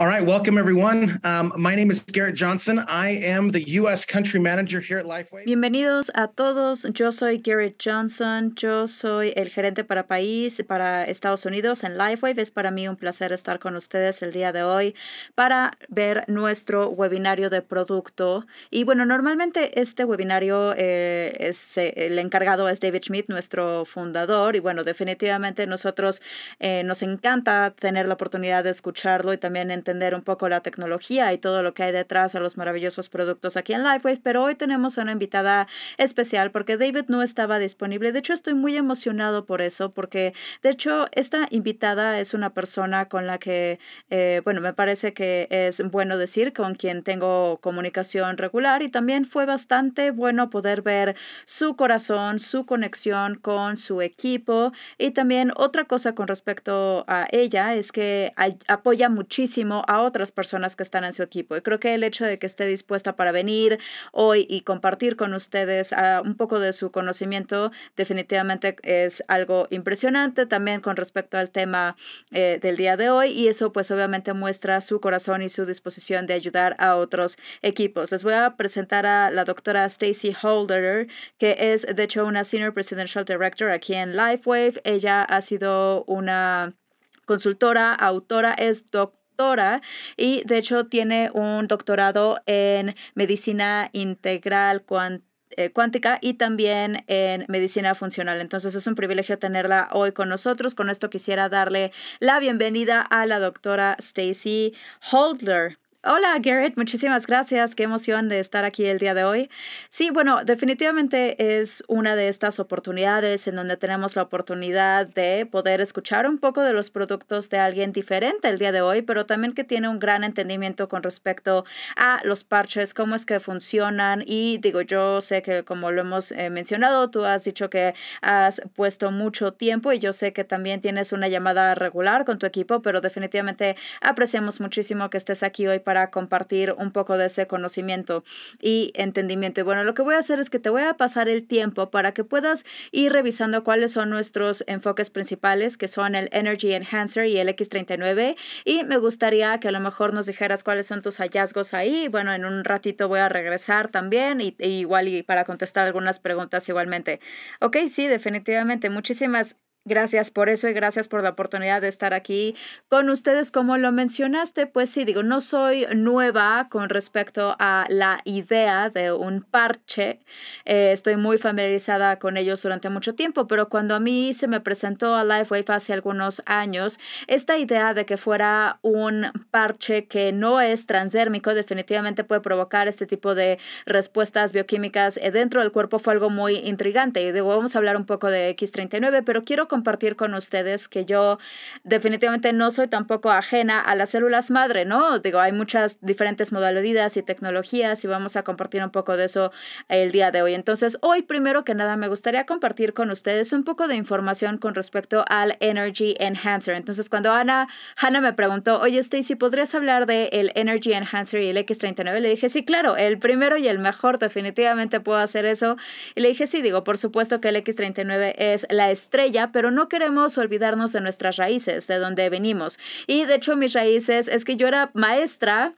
welcome am Bienvenidos a todos. Yo soy Garrett Johnson. Yo soy el gerente para país para Estados Unidos en LifeWave, Es para mí un placer estar con ustedes el día de hoy para ver nuestro webinario de producto. Y bueno, normalmente este webinario eh, es eh, el encargado es David Schmidt, nuestro fundador. Y bueno, definitivamente nosotros eh, nos encanta tener la oportunidad de escucharlo y también entender un poco la tecnología y todo lo que hay detrás de los maravillosos productos aquí en LifeWave, pero hoy tenemos una invitada especial porque David no estaba disponible. De hecho, estoy muy emocionado por eso, porque de hecho esta invitada es una persona con la que, eh, bueno, me parece que es bueno decir, con quien tengo comunicación regular y también fue bastante bueno poder ver su corazón, su conexión con su equipo y también otra cosa con respecto a ella es que apoya muchísimo a otras personas que están en su equipo. Y creo que el hecho de que esté dispuesta para venir hoy y compartir con ustedes ah, un poco de su conocimiento definitivamente es algo impresionante también con respecto al tema eh, del día de hoy y eso pues obviamente muestra su corazón y su disposición de ayudar a otros equipos. Les voy a presentar a la doctora Stacy Holder, que es de hecho una Senior Presidential Director aquí en LifeWave. Ella ha sido una consultora, autora, es doctora y de hecho tiene un doctorado en medicina integral eh, cuántica y también en medicina funcional. Entonces es un privilegio tenerla hoy con nosotros. Con esto quisiera darle la bienvenida a la doctora Stacy Holdler. Hola Garrett, muchísimas gracias. Qué emoción de estar aquí el día de hoy. Sí, bueno, definitivamente es una de estas oportunidades en donde tenemos la oportunidad de poder escuchar un poco de los productos de alguien diferente el día de hoy, pero también que tiene un gran entendimiento con respecto a los parches, cómo es que funcionan. Y digo, yo sé que como lo hemos eh, mencionado, tú has dicho que has puesto mucho tiempo y yo sé que también tienes una llamada regular con tu equipo, pero definitivamente apreciamos muchísimo que estés aquí hoy para compartir un poco de ese conocimiento y entendimiento. Y bueno, lo que voy a hacer es que te voy a pasar el tiempo para que puedas ir revisando cuáles son nuestros enfoques principales, que son el Energy Enhancer y el X39. Y me gustaría que a lo mejor nos dijeras cuáles son tus hallazgos ahí. Bueno, en un ratito voy a regresar también y, igual y para contestar algunas preguntas igualmente. Ok, sí, definitivamente. Muchísimas Gracias por eso y gracias por la oportunidad de estar aquí con ustedes. Como lo mencionaste, pues sí, digo, no soy nueva con respecto a la idea de un parche. Eh, estoy muy familiarizada con ellos durante mucho tiempo, pero cuando a mí se me presentó a LifeWave hace algunos años, esta idea de que fuera un parche que no es transdérmico definitivamente puede provocar este tipo de respuestas bioquímicas eh, dentro del cuerpo fue algo muy intrigante. Y vamos a hablar un poco de X39, pero quiero compartir con ustedes que yo definitivamente no soy tampoco ajena a las células madre, ¿no? Digo, hay muchas diferentes modalidades y tecnologías y vamos a compartir un poco de eso el día de hoy. Entonces, hoy primero que nada me gustaría compartir con ustedes un poco de información con respecto al Energy Enhancer. Entonces, cuando Ana, me preguntó, oye Stacy, ¿podrías hablar de el Energy Enhancer y el X39? Le dije, sí, claro, el primero y el mejor, definitivamente puedo hacer eso. Y le dije, sí, digo, por supuesto que el X39 es la estrella, pero pero no queremos olvidarnos de nuestras raíces, de donde venimos. Y de hecho mis raíces es que yo era maestra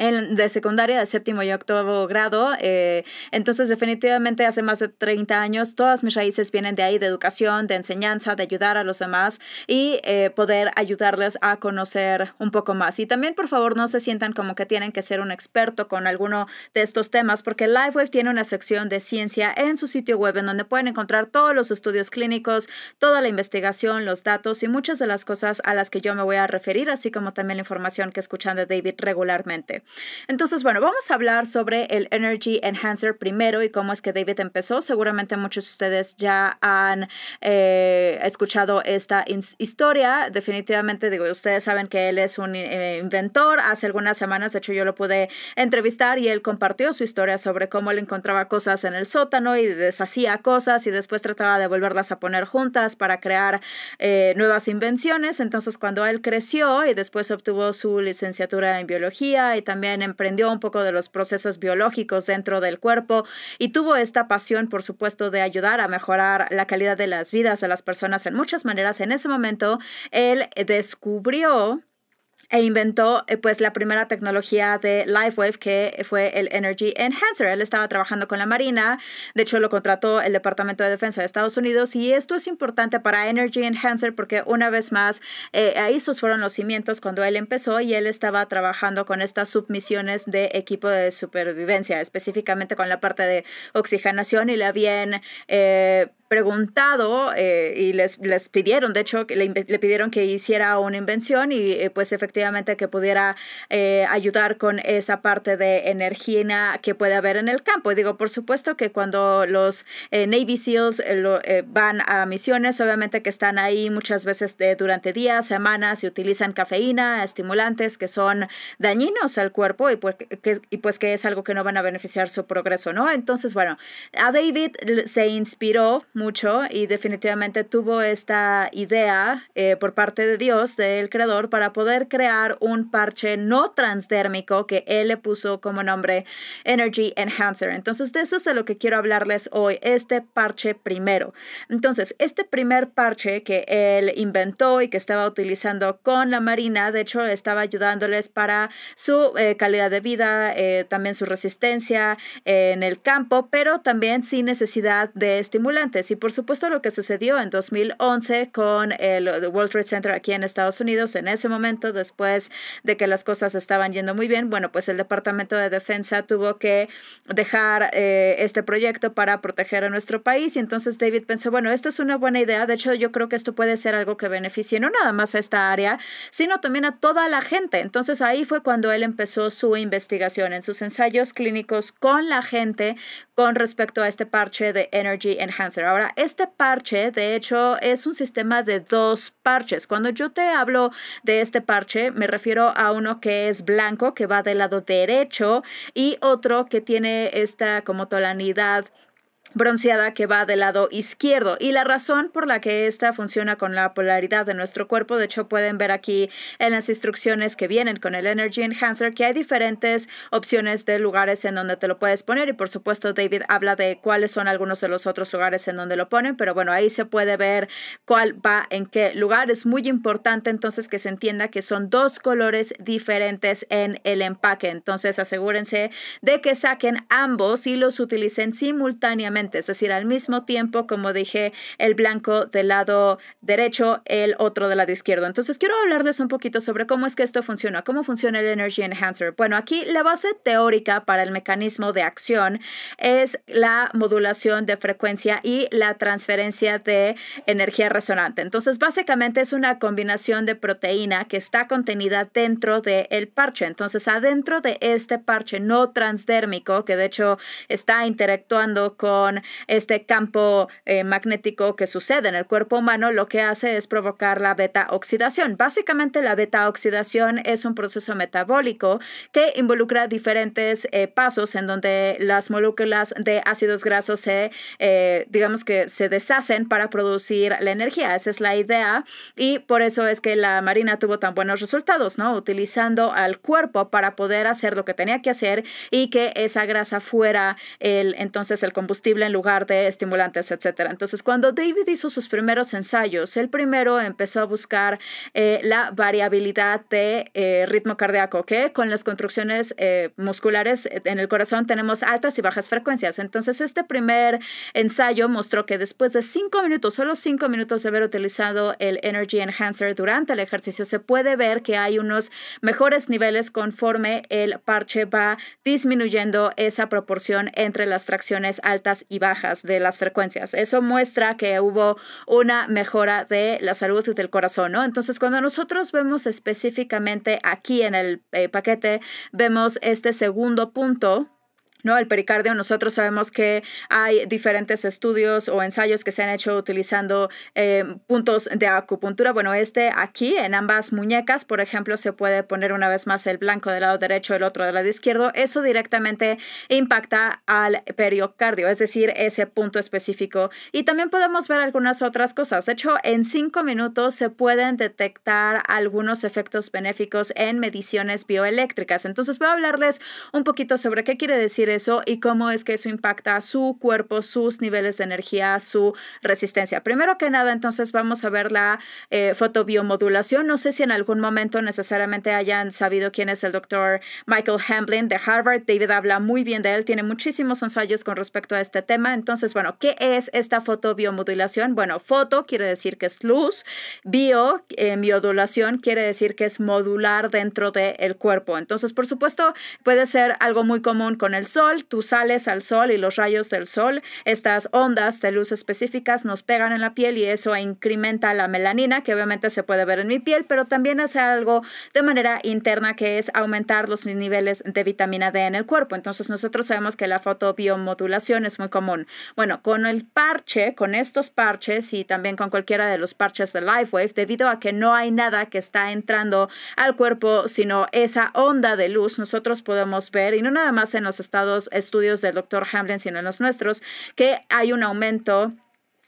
de secundaria, de séptimo y octavo grado. Eh, entonces, definitivamente hace más de 30 años, todas mis raíces vienen de ahí, de educación, de enseñanza, de ayudar a los demás y eh, poder ayudarles a conocer un poco más. Y también, por favor, no se sientan como que tienen que ser un experto con alguno de estos temas, porque LiveWave tiene una sección de ciencia en su sitio web en donde pueden encontrar todos los estudios clínicos, toda la investigación, los datos y muchas de las cosas a las que yo me voy a referir, así como también la información que escuchan de David regularmente. Entonces, bueno, vamos a hablar sobre el Energy Enhancer primero y cómo es que David empezó. Seguramente muchos de ustedes ya han eh, escuchado esta historia. Definitivamente, digo, ustedes saben que él es un eh, inventor. Hace algunas semanas, de hecho, yo lo pude entrevistar y él compartió su historia sobre cómo él encontraba cosas en el sótano y deshacía cosas y después trataba de volverlas a poner juntas para crear eh, nuevas invenciones. Entonces, cuando él creció y después obtuvo su licenciatura en biología y también emprendió un poco de los procesos biológicos dentro del cuerpo y tuvo esta pasión, por supuesto, de ayudar a mejorar la calidad de las vidas de las personas en muchas maneras. En ese momento, él descubrió e inventó eh, pues la primera tecnología de wave que fue el Energy Enhancer. Él estaba trabajando con la Marina, de hecho lo contrató el Departamento de Defensa de Estados Unidos y esto es importante para Energy Enhancer porque una vez más eh, ahí sus fueron los cimientos cuando él empezó y él estaba trabajando con estas submisiones de equipo de supervivencia, específicamente con la parte de oxigenación y la bien preguntado eh, y les, les pidieron, de hecho, le, le pidieron que hiciera una invención y eh, pues efectivamente que pudiera eh, ayudar con esa parte de energía que puede haber en el campo. Y digo, por supuesto que cuando los Navy SEALs van a misiones, obviamente que están ahí muchas veces de, durante días, semanas y utilizan cafeína, estimulantes que son dañinos al cuerpo y, pues que, y pues que es algo que no van a beneficiar su progreso, ¿no? Entonces, bueno, a David se inspiró mucho y definitivamente tuvo esta idea eh, por parte de Dios, del creador, para poder crear un parche no transdérmico que él le puso como nombre Energy Enhancer. Entonces, de eso es de lo que quiero hablarles hoy, este parche primero. Entonces, este primer parche que él inventó y que estaba utilizando con la Marina, de hecho, estaba ayudándoles para su eh, calidad de vida, eh, también su resistencia en el campo, pero también sin necesidad de estimulantes y por supuesto lo que sucedió en 2011 con el eh, World Trade Center aquí en Estados Unidos, en ese momento, después de que las cosas estaban yendo muy bien, bueno, pues el Departamento de Defensa tuvo que dejar eh, este proyecto para proteger a nuestro país. Y entonces David pensó, bueno, esta es una buena idea. De hecho, yo creo que esto puede ser algo que beneficie no nada más a esta área, sino también a toda la gente. Entonces ahí fue cuando él empezó su investigación en sus ensayos clínicos con la gente con respecto a este parche de Energy Enhancer. Ahora Ahora, este parche, de hecho, es un sistema de dos parches. Cuando yo te hablo de este parche, me refiero a uno que es blanco, que va del lado derecho, y otro que tiene esta como tolanidad bronceada que va del lado izquierdo y la razón por la que esta funciona con la polaridad de nuestro cuerpo de hecho pueden ver aquí en las instrucciones que vienen con el Energy Enhancer que hay diferentes opciones de lugares en donde te lo puedes poner y por supuesto David habla de cuáles son algunos de los otros lugares en donde lo ponen pero bueno ahí se puede ver cuál va en qué lugar es muy importante entonces que se entienda que son dos colores diferentes en el empaque entonces asegúrense de que saquen ambos y los utilicen simultáneamente es decir, al mismo tiempo, como dije, el blanco del lado derecho, el otro del lado izquierdo. Entonces, quiero hablarles un poquito sobre cómo es que esto funciona, cómo funciona el Energy Enhancer. Bueno, aquí la base teórica para el mecanismo de acción es la modulación de frecuencia y la transferencia de energía resonante. Entonces, básicamente es una combinación de proteína que está contenida dentro del el parche. Entonces, adentro de este parche no transdérmico, que de hecho está interactuando con este campo eh, magnético que sucede en el cuerpo humano, lo que hace es provocar la beta oxidación. Básicamente la beta oxidación es un proceso metabólico que involucra diferentes eh, pasos en donde las moléculas de ácidos grasos se, eh, digamos que se deshacen para producir la energía. Esa es la idea y por eso es que la Marina tuvo tan buenos resultados, ¿no? Utilizando al cuerpo para poder hacer lo que tenía que hacer y que esa grasa fuera el, entonces el combustible en lugar de estimulantes, etc. Entonces, cuando David hizo sus primeros ensayos, el primero empezó a buscar eh, la variabilidad de eh, ritmo cardíaco, que con las construcciones eh, musculares en el corazón tenemos altas y bajas frecuencias. Entonces, este primer ensayo mostró que después de cinco minutos, solo cinco minutos de haber utilizado el Energy Enhancer durante el ejercicio, se puede ver que hay unos mejores niveles conforme el parche va disminuyendo esa proporción entre las tracciones altas y bajas de las frecuencias. Eso muestra que hubo una mejora de la salud del corazón, ¿no? Entonces, cuando nosotros vemos específicamente aquí en el eh, paquete, vemos este segundo punto ¿no? El pericardio, nosotros sabemos que hay diferentes estudios o ensayos que se han hecho utilizando eh, puntos de acupuntura. Bueno, este aquí en ambas muñecas, por ejemplo, se puede poner una vez más el blanco del lado derecho, el otro del lado izquierdo. Eso directamente impacta al pericardio, es decir, ese punto específico. Y también podemos ver algunas otras cosas. De hecho, en cinco minutos se pueden detectar algunos efectos benéficos en mediciones bioeléctricas. Entonces, voy a hablarles un poquito sobre qué quiere decir eso y cómo es que eso impacta su cuerpo, sus niveles de energía, su resistencia. Primero que nada, entonces vamos a ver la eh, fotobiomodulación. No sé si en algún momento necesariamente hayan sabido quién es el doctor Michael Hamblin de Harvard. David habla muy bien de él, tiene muchísimos ensayos con respecto a este tema. Entonces, bueno, ¿qué es esta fotobiomodulación? Bueno, foto quiere decir que es luz, bio, eh, quiere decir que es modular dentro del cuerpo. Entonces, por supuesto, puede ser algo muy común con el sol tú sales al sol y los rayos del sol, estas ondas de luz específicas nos pegan en la piel y eso incrementa la melanina, que obviamente se puede ver en mi piel, pero también hace algo de manera interna que es aumentar los niveles de vitamina D en el cuerpo. Entonces nosotros sabemos que la fotobiomodulación es muy común. Bueno, con el parche, con estos parches y también con cualquiera de los parches de LifeWave, debido a que no hay nada que está entrando al cuerpo, sino esa onda de luz, nosotros podemos ver, y no nada más en los estados estudios del doctor Hamlin, sino en los nuestros, que hay un aumento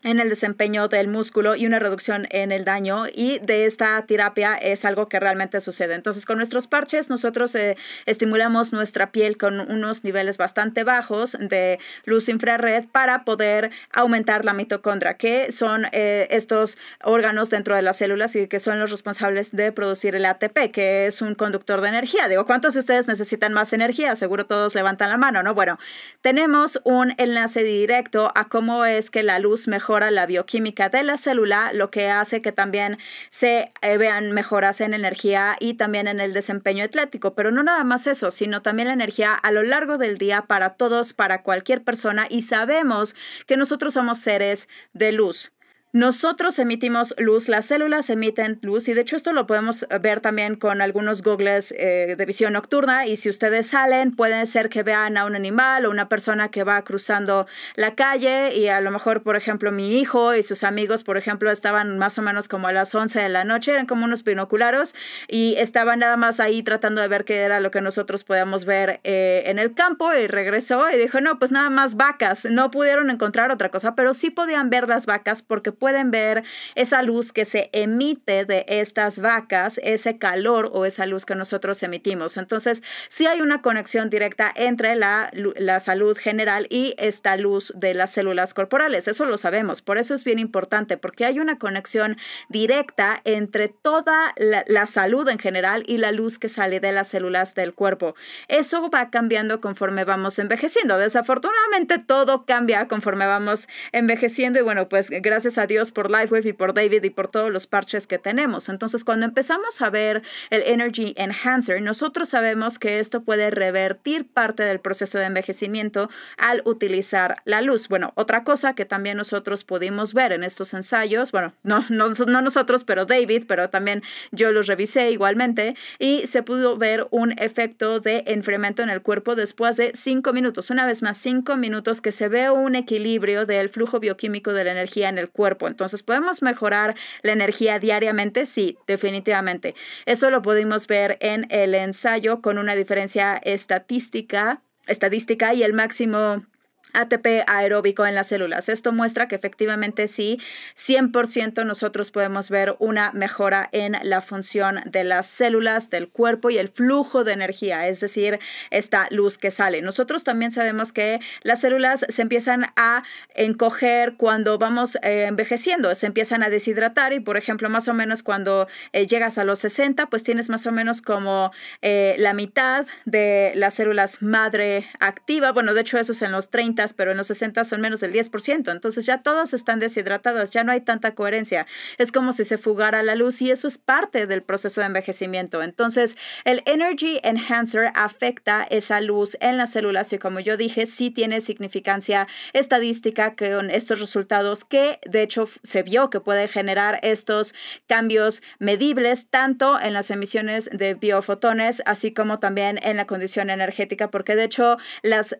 en el desempeño del músculo y una reducción en el daño y de esta terapia es algo que realmente sucede. Entonces con nuestros parches nosotros eh, estimulamos nuestra piel con unos niveles bastante bajos de luz infrarred para poder aumentar la mitocondria, que son eh, estos órganos dentro de las células y que son los responsables de producir el ATP, que es un conductor de energía. Digo, ¿cuántos de ustedes necesitan más energía? Seguro todos levantan la mano, ¿no? Bueno, tenemos un enlace directo a cómo es que la luz mejora la bioquímica de la célula, lo que hace que también se eh, vean mejoras en energía y también en el desempeño atlético. Pero no nada más eso, sino también la energía a lo largo del día para todos, para cualquier persona. Y sabemos que nosotros somos seres de luz. Nosotros emitimos luz, las células emiten luz y de hecho esto lo podemos eh, ver también con algunos googles eh, de visión nocturna y si ustedes salen puede ser que vean a un animal o una persona que va cruzando la calle y a lo mejor por ejemplo mi hijo y sus amigos por ejemplo estaban más o menos como a las 11 de la noche, eran como unos binoculares y estaban nada más ahí tratando de ver qué era lo que nosotros podíamos ver eh, en el campo y regresó y dijo no pues nada más vacas, no pudieron encontrar otra cosa pero sí podían ver las vacas porque pueden ver esa luz que se emite de estas vacas, ese calor o esa luz que nosotros emitimos. Entonces, sí hay una conexión directa entre la, la salud general y esta luz de las células corporales. Eso lo sabemos. Por eso es bien importante, porque hay una conexión directa entre toda la, la salud en general y la luz que sale de las células del cuerpo. Eso va cambiando conforme vamos envejeciendo. Desafortunadamente, todo cambia conforme vamos envejeciendo y bueno, pues gracias a Dios por Lifewave y por David y por todos los parches que tenemos. Entonces, cuando empezamos a ver el Energy Enhancer, nosotros sabemos que esto puede revertir parte del proceso de envejecimiento al utilizar la luz. Bueno, otra cosa que también nosotros pudimos ver en estos ensayos, bueno, no, no, no nosotros, pero David, pero también yo los revisé igualmente, y se pudo ver un efecto de enfriamiento en el cuerpo después de cinco minutos. Una vez más, cinco minutos que se ve un equilibrio del flujo bioquímico de la energía en el cuerpo entonces, ¿podemos mejorar la energía diariamente? Sí, definitivamente. Eso lo pudimos ver en el ensayo con una diferencia estadística, estadística y el máximo ATP aeróbico en las células. Esto muestra que efectivamente sí, 100% nosotros podemos ver una mejora en la función de las células, del cuerpo y el flujo de energía, es decir, esta luz que sale. Nosotros también sabemos que las células se empiezan a encoger cuando vamos eh, envejeciendo, se empiezan a deshidratar y, por ejemplo, más o menos cuando eh, llegas a los 60, pues tienes más o menos como eh, la mitad de las células madre activa. Bueno, de hecho eso es en los 30 pero en los 60 son menos del 10%. Entonces ya todas están deshidratadas, ya no hay tanta coherencia. Es como si se fugara la luz y eso es parte del proceso de envejecimiento. Entonces el Energy Enhancer afecta esa luz en las células y como yo dije, sí tiene significancia estadística con estos resultados que de hecho se vio que puede generar estos cambios medibles tanto en las emisiones de biofotones así como también en la condición energética porque de hecho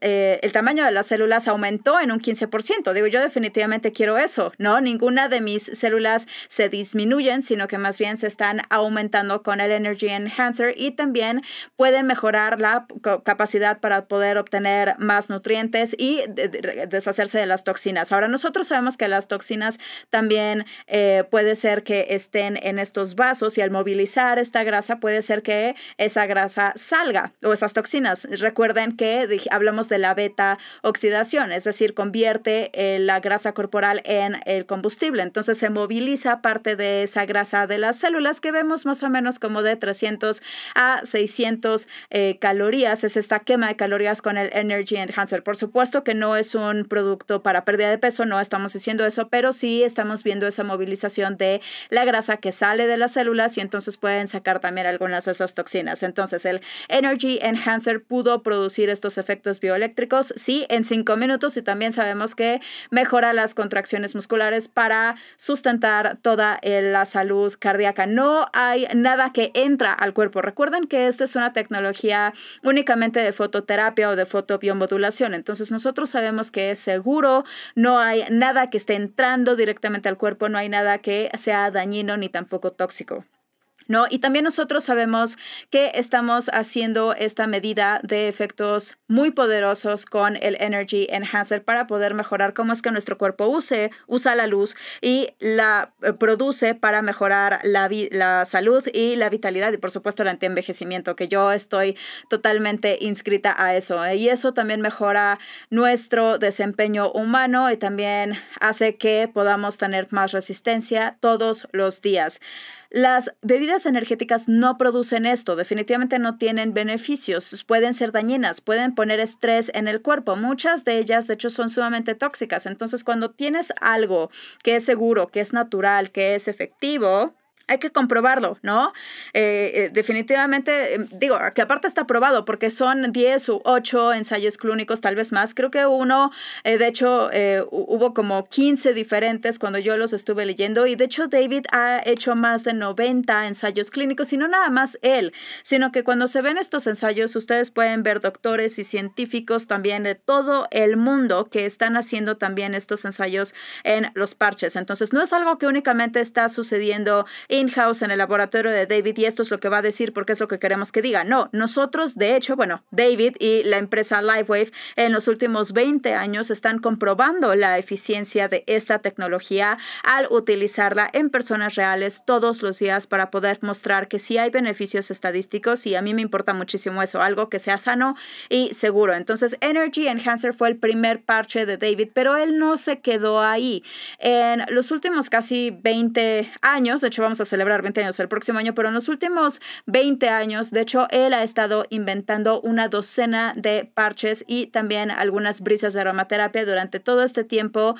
eh, el tamaño de las células aumentó en un 15%. Digo, yo definitivamente quiero eso, ¿no? Ninguna de mis células se disminuyen, sino que más bien se están aumentando con el Energy Enhancer y también pueden mejorar la capacidad para poder obtener más nutrientes y deshacerse de las toxinas. Ahora, nosotros sabemos que las toxinas también eh, puede ser que estén en estos vasos y al movilizar esta grasa puede ser que esa grasa salga o esas toxinas. Recuerden que hablamos de la beta oxidación es decir, convierte eh, la grasa corporal en el combustible. Entonces se moviliza parte de esa grasa de las células que vemos más o menos como de 300 a 600 eh, calorías. Es esta quema de calorías con el Energy Enhancer. Por supuesto que no es un producto para pérdida de peso, no estamos diciendo eso, pero sí estamos viendo esa movilización de la grasa que sale de las células y entonces pueden sacar también algunas de esas toxinas. Entonces el Energy Enhancer pudo producir estos efectos bioeléctricos, sí, en minutos y también sabemos que mejora las contracciones musculares para sustentar toda eh, la salud cardíaca. No hay nada que entra al cuerpo. Recuerden que esta es una tecnología únicamente de fototerapia o de fotobiomodulación. Entonces nosotros sabemos que es seguro, no hay nada que esté entrando directamente al cuerpo, no hay nada que sea dañino ni tampoco tóxico. ¿No? Y también nosotros sabemos que estamos haciendo esta medida de efectos muy poderosos con el Energy Enhancer para poder mejorar cómo es que nuestro cuerpo use, usa la luz y la eh, produce para mejorar la, la salud y la vitalidad y por supuesto el anti-envejecimiento, que yo estoy totalmente inscrita a eso. ¿eh? Y eso también mejora nuestro desempeño humano y también hace que podamos tener más resistencia todos los días. Las bebidas energéticas no producen esto, definitivamente no tienen beneficios, pueden ser dañinas, pueden poner estrés en el cuerpo. Muchas de ellas, de hecho, son sumamente tóxicas. Entonces, cuando tienes algo que es seguro, que es natural, que es efectivo, hay que comprobarlo, ¿no? Eh, eh, definitivamente, eh, digo, que aparte está probado porque son 10 u 8 ensayos clínicos, tal vez más. Creo que uno, de hecho, hubo como 15 diferentes cuando yo los estuve leyendo y de hecho David ha hecho más de 90 ensayos clínicos y no nada más él, sino que cuando se ven estos ensayos, ustedes pueden ver doctores y científicos también de todo el mundo que están haciendo también estos ensayos en los parches. Entonces, no es algo que únicamente está sucediendo y house en el laboratorio de David y esto es lo que va a decir porque es lo que queremos que diga. No, nosotros, de hecho, bueno, David y la empresa LiveWave en los últimos 20 años están comprobando la eficiencia de esta tecnología al utilizarla en personas reales todos los días para poder mostrar que sí hay beneficios estadísticos y a mí me importa muchísimo eso, algo que sea sano y seguro. Entonces, Energy Enhancer fue el primer parche de David, pero él no se quedó ahí. En los últimos casi 20 años, de hecho vamos celebrar 20 años el próximo año, pero en los últimos 20 años, de hecho, él ha estado inventando una docena de parches y también algunas brisas de aromaterapia durante todo este tiempo.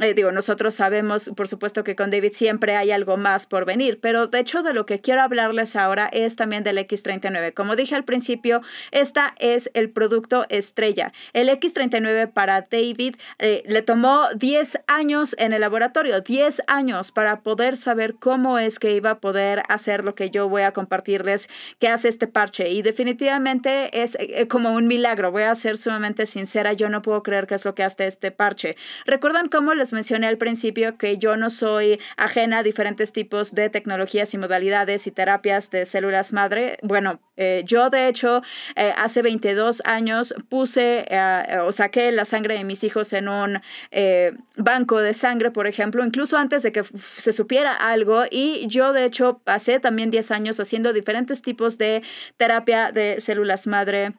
Eh, digo, nosotros sabemos, por supuesto, que con David siempre hay algo más por venir, pero de hecho de lo que quiero hablarles ahora es también del X39. Como dije al principio, esta es el producto estrella. El X39 para David eh, le tomó 10 años en el laboratorio, 10 años para poder saber cómo es que iba a poder hacer lo que yo voy a compartirles que hace este parche. Y definitivamente es eh, eh, como un milagro. Voy a ser sumamente sincera, yo no puedo creer qué es lo que hace este parche. ¿Recuerdan cómo les mencioné al principio que yo no soy ajena a diferentes tipos de tecnologías y modalidades y terapias de células madre? Bueno, eh, yo de hecho hace 22 años puse o saqué la sangre de mis hijos en un banco de sangre, por ejemplo, incluso antes de que se supiera algo y yo yo, de hecho, pasé también 10 años haciendo diferentes tipos de terapia de células madre.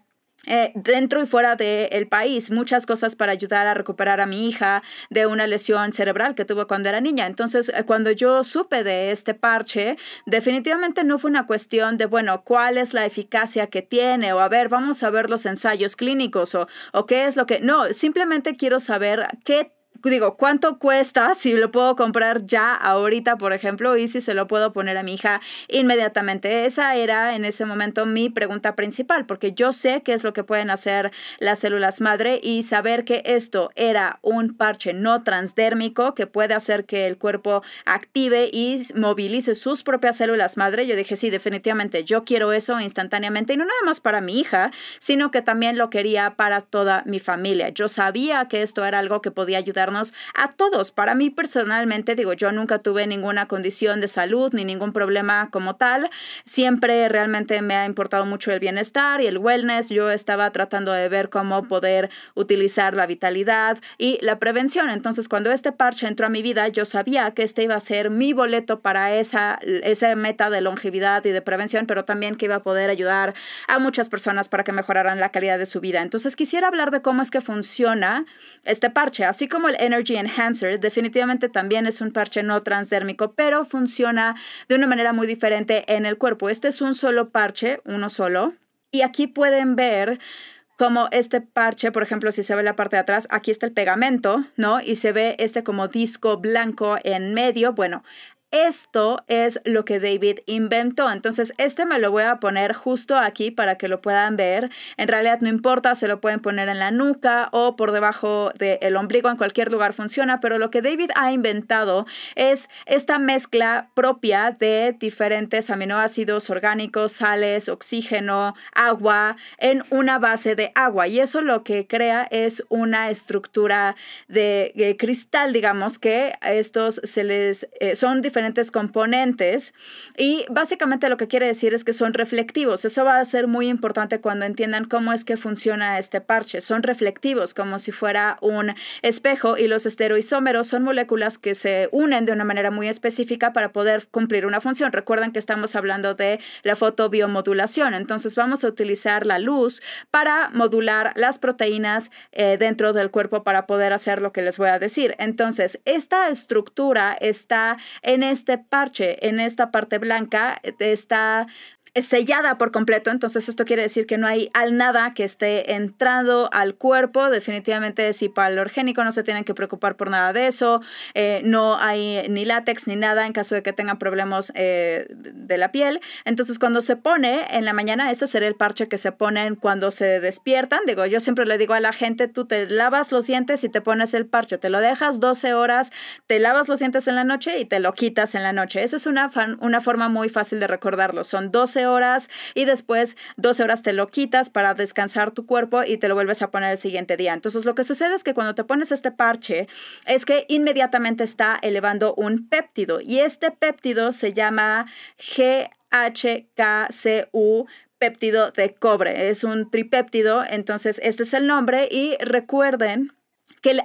Eh, dentro y fuera del país, muchas cosas para ayudar a recuperar a mi hija de una lesión cerebral que tuvo cuando era niña. Entonces, eh, cuando yo supe de este parche, definitivamente no fue una cuestión de, bueno, cuál es la eficacia que tiene o a ver, vamos a ver los ensayos clínicos o, o qué es lo que... No, simplemente quiero saber qué digo, ¿cuánto cuesta si lo puedo comprar ya ahorita, por ejemplo, y si se lo puedo poner a mi hija inmediatamente? Esa era en ese momento mi pregunta principal, porque yo sé qué es lo que pueden hacer las células madre y saber que esto era un parche no transdérmico que puede hacer que el cuerpo active y movilice sus propias células madre. Yo dije, sí, definitivamente, yo quiero eso instantáneamente y no nada más para mi hija, sino que también lo quería para toda mi familia. Yo sabía que esto era algo que podía ayudarnos a todos. Para mí personalmente, digo, yo nunca tuve ninguna condición de salud ni ningún problema como tal. Siempre realmente me ha importado mucho el bienestar y el wellness. Yo estaba tratando de ver cómo poder utilizar la vitalidad y la prevención. Entonces, cuando este parche entró a mi vida, yo sabía que este iba a ser mi boleto para esa, esa meta de longevidad y de prevención, pero también que iba a poder ayudar a muchas personas para que mejoraran la calidad de su vida. Entonces, quisiera hablar de cómo es que funciona este parche, así como el Energy Enhancer definitivamente también es un parche no transdérmico, pero funciona de una manera muy diferente en el cuerpo. Este es un solo parche, uno solo. Y aquí pueden ver como este parche, por ejemplo, si se ve la parte de atrás, aquí está el pegamento, ¿no? Y se ve este como disco blanco en medio. Bueno, esto es lo que David inventó. Entonces, este me lo voy a poner justo aquí para que lo puedan ver. En realidad no importa, se lo pueden poner en la nuca o por debajo del ombligo, en cualquier lugar funciona, pero lo que David ha inventado es esta mezcla propia de diferentes aminoácidos orgánicos, sales, oxígeno, agua, en una base de agua. Y eso lo que crea es una estructura de, eh, cristal, digamos que estos se les eh, son diferentes componentes y básicamente lo que quiere decir es que son reflectivos. Eso va a ser muy importante cuando entiendan cómo es que funciona este parche. Son reflectivos como si fuera un espejo y los esteroisómeros son moléculas que se unen de una manera muy específica para poder cumplir una función. Recuerden que estamos hablando de la fotobiomodulación, entonces vamos a utilizar la luz para modular las proteínas eh, dentro del cuerpo para poder hacer lo que les voy a decir. Entonces, esta estructura está en el este parche, en esta parte blanca, eh, está sellada por completo, entonces esto quiere decir que no hay al nada que esté entrando al cuerpo, definitivamente es hipoalergénico, no se tienen que preocupar por nada de eso, eh, no hay ni látex ni nada en caso de que tengan problemas eh, de la piel. Entonces cuando se pone en la mañana, este será el parche que se ponen cuando se despiertan, digo, yo siempre le digo a la gente, tú te lavas los dientes y te pones el parche, te lo dejas 12 horas, te lavas los dientes en la noche y te lo quitas en la noche. Esa es una, una forma muy fácil de recordarlo, son 12 horas horas y después 12 horas te lo quitas para descansar tu cuerpo y te lo vuelves a poner el siguiente día. Entonces lo que sucede es que cuando te pones este parche es que inmediatamente está elevando un péptido y este péptido se llama GHKCU péptido de cobre. Es un tripéptido, entonces este es el nombre y recuerden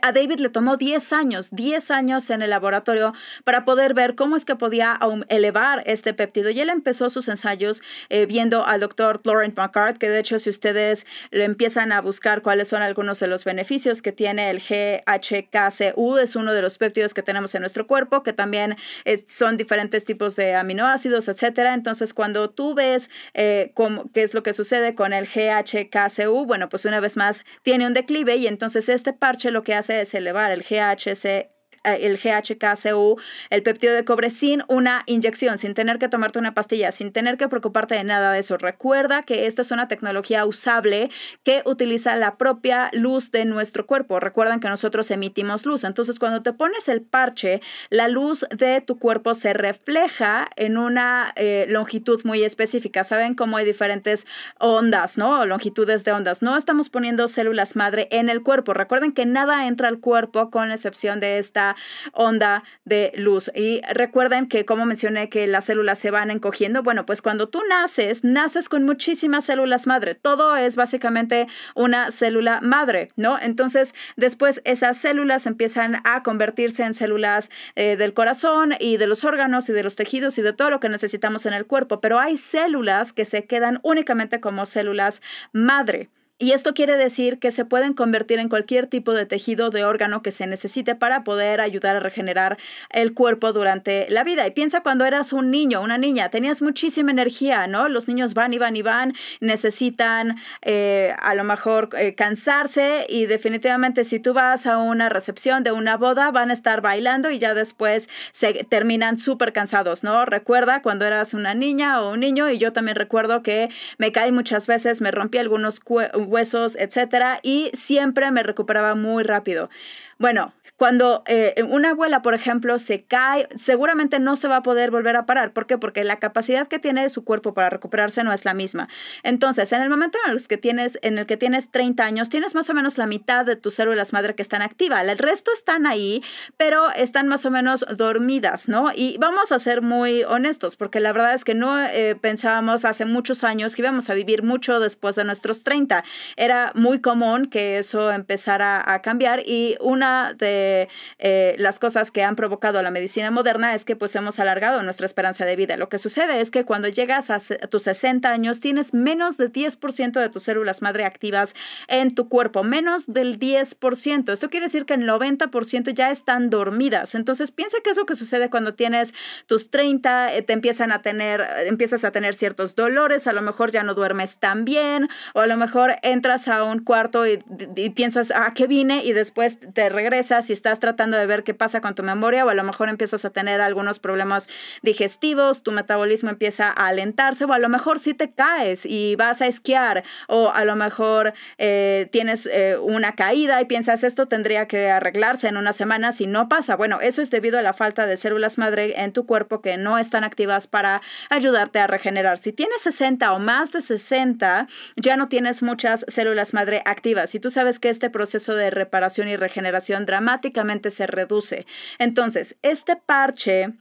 a David le tomó 10 años, 10 años en el laboratorio para poder ver cómo es que podía elevar este péptido. Y él empezó sus ensayos eh, viendo al doctor Laurent packard que de hecho si ustedes empiezan a buscar cuáles son algunos de los beneficios que tiene el GHKCU, es uno de los péptidos que tenemos en nuestro cuerpo, que también eh, son diferentes tipos de aminoácidos, etcétera. Entonces, cuando tú ves eh, qué es lo que sucede con el GHKCU, bueno, pues una vez más tiene un declive y entonces este parche lo que que hace es elevar el GHC eh, el GHKCU, el peptido de cobre sin una inyección, sin tener que tomarte una pastilla, sin tener que preocuparte de nada de eso. Recuerda que esta es una tecnología usable que utiliza la propia luz de nuestro cuerpo. Recuerden que nosotros emitimos luz. Entonces, cuando te pones el parche, la luz de tu cuerpo se refleja en una eh, longitud muy específica. Saben cómo hay diferentes ondas, ¿no? Longitudes de ondas. No estamos poniendo células madre en el cuerpo. Recuerden que nada entra al cuerpo con la excepción de esta onda de luz. Y recuerden que, como mencioné, que las células se van encogiendo. Bueno, pues cuando tú naces, naces con muchísimas células madre. Todo es básicamente una célula madre, ¿no? Entonces, después esas células empiezan a convertirse en células eh, del corazón y de los órganos y de los tejidos y de todo lo que necesitamos en el cuerpo. Pero hay células que se quedan únicamente como células madre. Y esto quiere decir que se pueden convertir en cualquier tipo de tejido de órgano que se necesite para poder ayudar a regenerar el cuerpo durante la vida. Y piensa cuando eras un niño, una niña, tenías muchísima energía, ¿no? Los niños van y van y van, necesitan eh, a lo mejor eh, cansarse y definitivamente si tú vas a una recepción de una boda van a estar bailando y ya después se terminan súper cansados, ¿no? Recuerda cuando eras una niña o un niño y yo también recuerdo que me caí muchas veces, me rompí algunos cuerpos huesos, etcétera, y siempre me recuperaba muy rápido. Bueno, cuando eh, eh, una abuela, por ejemplo, se cae, seguramente no se va a poder volver a parar. ¿Por qué? Porque la capacidad que tiene su cuerpo para recuperarse no es la misma. Entonces, en el momento en el que tienes, en el que tienes 30 años, tienes más o menos la mitad de tus células madre que están activas. El resto están ahí, pero están más o menos dormidas, ¿no? Y vamos a ser muy honestos, porque la verdad es que no eh, pensábamos hace muchos años que íbamos a vivir mucho después de nuestros 30. Era muy común que eso empezara a cambiar y una de eh, eh, las cosas que han provocado la medicina moderna es que pues hemos alargado nuestra esperanza de vida. Lo que sucede es que cuando llegas a, tus 60 años tienes menos del 10% de tus células madre activas en tu cuerpo, menos del 10%. Esto quiere decir que el 90% ya están dormidas. Entonces piensa que es lo que sucede cuando tienes tus 30, eh, te empiezan a tener, empiezas a tener ciertos dolores, a lo mejor ya no duermes tan bien o a lo mejor entras a un cuarto y, piensas, ah, ¿qué vine? Y después te regresas estás tratando de ver qué pasa con tu memoria o a lo mejor empiezas a tener algunos problemas digestivos, tu metabolismo empieza a alentarse o a lo mejor si te caes y vas a esquiar o a lo mejor eh, tienes eh, una caída y piensas esto tendría que arreglarse en una semana si no pasa. Bueno, eso es debido a la falta de células madre en tu cuerpo que no están activas para ayudarte a regenerar. Si tienes 60 o más de 60, ya no tienes muchas células madre activas y tú sabes que este proceso de reparación y regeneración dramática automáticamente se reduce. Entonces, este parche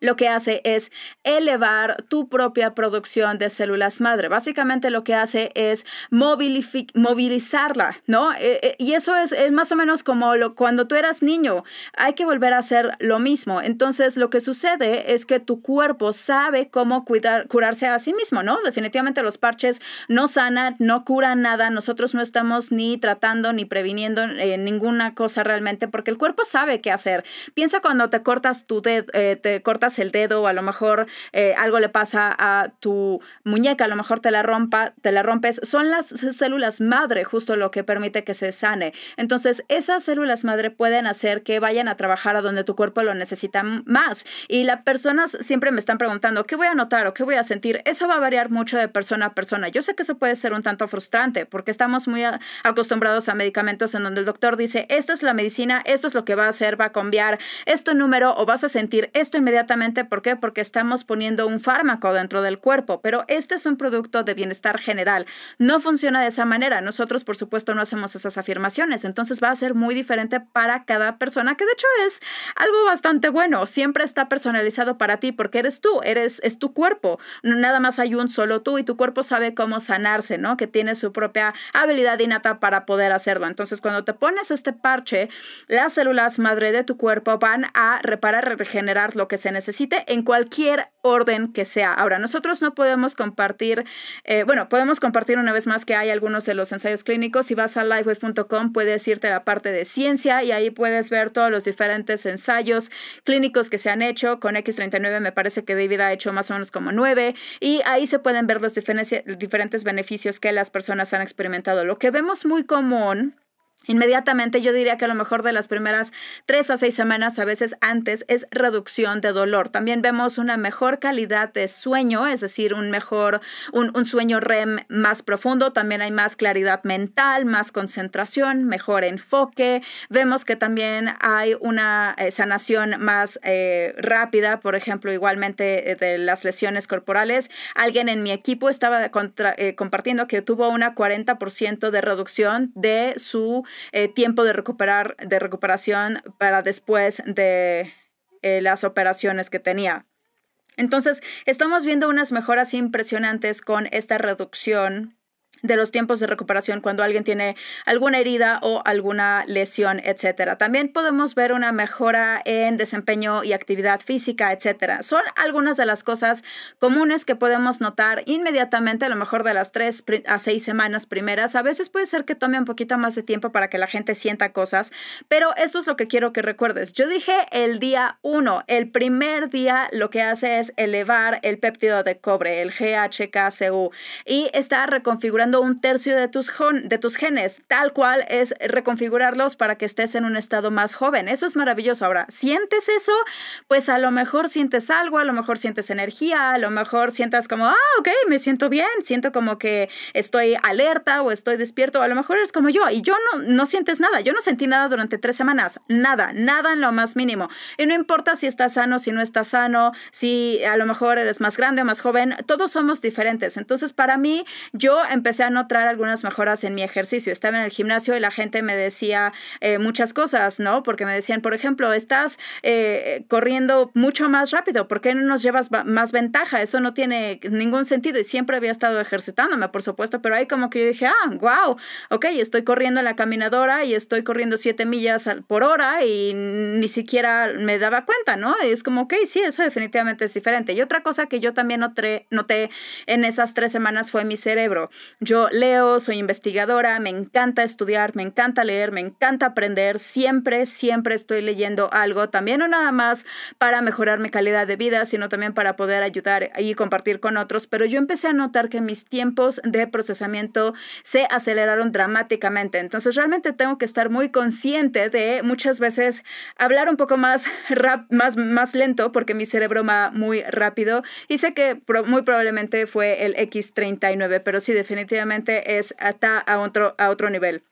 lo que hace es elevar tu propia producción de células madre. Básicamente lo que hace es movilizarla, ¿no? Eh, eh, y eso es, más o menos como cuando tú eras niño, hay que volver a hacer lo mismo. Entonces lo que sucede es que tu cuerpo sabe cómo cuidar, curarse a sí mismo, ¿no? Definitivamente los parches no sanan, no curan nada, nosotros no estamos ni tratando ni previniendo eh, ninguna cosa realmente porque el cuerpo sabe qué hacer. Piensa cuando te cortas tu dedo, te cortas el dedo, o a lo mejor eh, algo le pasa a tu muñeca, a lo mejor te la, rompa, te la rompes, son las células madre justo lo que permite que se sane. Entonces, esas células madre pueden hacer que vayan a trabajar a donde tu cuerpo lo necesita más. Y las personas siempre me están preguntando, ¿qué voy a notar o qué voy a sentir? Eso va a variar mucho de persona a persona. Yo sé que eso puede ser un tanto frustrante porque estamos muy acostumbrados a medicamentos en donde el doctor dice, esta es la medicina, esto es lo que va a hacer, va a cambiar este número o vas a sentir esto inmediatamente ¿por qué? Porque estamos poniendo un fármaco dentro del cuerpo, pero este es un producto de bienestar general. No funciona de esa manera. Nosotros, por supuesto, no hacemos esas afirmaciones. Entonces va a ser muy diferente para cada persona, que de hecho es algo bastante bueno. Siempre está personalizado para ti porque eres tú, eres, es tu cuerpo. Nada más hay un solo tú y tu cuerpo sabe cómo sanarse, ¿no? Que tiene su propia habilidad innata para poder hacerlo. Entonces, cuando te pones este parche, las células madre de tu cuerpo van a reparar, regenerar lo que se necesita necesite en cualquier orden que sea. Ahora, nosotros no podemos compartir, eh, bueno, podemos compartir una vez más que hay algunos de los ensayos clínicos. Si vas a lifeway.com puedes irte a la parte de ciencia y ahí puedes ver todos los diferentes ensayos clínicos que se han hecho. Con X39 me parece que David ha hecho más o menos como nueve y ahí se pueden ver los diferentes beneficios que las personas han experimentado. Lo que vemos muy común Inmediatamente yo diría que a lo mejor de las primeras tres a seis semanas, a veces antes, es reducción de dolor. También vemos una mejor calidad de sueño, es decir, un mejor, un, sueño REM más profundo. También hay más claridad mental, más concentración, mejor enfoque. Vemos que también hay una eh, sanación más eh, rápida, por ejemplo, igualmente eh, de las lesiones corporales. Alguien en mi equipo estaba compartiendo que tuvo una 40% de reducción de su eh, tiempo de, recuperar, de recuperación para después de eh, las operaciones que tenía. Entonces, estamos viendo unas mejoras impresionantes con esta reducción de los tiempos de recuperación cuando alguien tiene alguna herida o alguna lesión, etcétera. También podemos ver una mejora en desempeño y actividad física, etcétera. Son algunas de las cosas comunes que podemos notar inmediatamente, a lo mejor de las tres a seis semanas primeras. A veces puede ser que tome un poquito más de tiempo para que la gente sienta cosas, pero esto es lo que quiero que recuerdes. Yo dije el día uno, el primer día lo que hace es elevar el péptido de cobre, el GHKCU, y está reconfigurando un tercio de tus, de tus genes, tal cual es reconfigurarlos para que estés en un estado más joven. Eso es maravilloso. Ahora, ¿sientes eso? Pues a lo mejor sientes algo, a lo mejor sientes energía, a lo mejor sientas como, ah, ok, me siento bien, siento como que estoy alerta o estoy despierto, a lo mejor eres como yo y yo no, no sientes nada, yo no sentí nada durante tres semanas, nada, nada en lo más mínimo. Y no importa si estás sano, si no estás sano, si a lo mejor eres más grande o más joven, todos somos diferentes. Entonces, para mí, yo empecé a notar algunas mejoras en mi ejercicio. Estaba en el gimnasio y la gente me decía eh, muchas cosas, ¿no? Porque me decían, por ejemplo, estás eh, corriendo mucho más rápido, ¿por qué no nos llevas más ventaja? Eso no tiene ningún sentido y siempre había estado ejercitándome, por supuesto, pero ahí como que yo dije, ah, wow, ok, estoy corriendo en la caminadora y estoy corriendo siete millas por hora y ni siquiera me daba cuenta, ¿no? es como, ok, sí, eso definitivamente es diferente. Y otra cosa que yo también noté, noté en esas tres semanas fue mi cerebro. Yo leo, soy investigadora, me encanta estudiar, me encanta leer, me encanta aprender. Siempre, siempre estoy leyendo algo, también no nada más para mejorar mi calidad de vida, sino también para poder ayudar y compartir con otros. Pero yo empecé a notar que mis tiempos de procesamiento se aceleraron dramáticamente. Entonces realmente tengo que estar muy consciente de muchas veces hablar un poco más, rap, más, más lento porque mi cerebro va muy rápido. Y sé que muy probablemente fue el X39, pero sí definitivamente obviamente es hasta a otro, a otro nivel.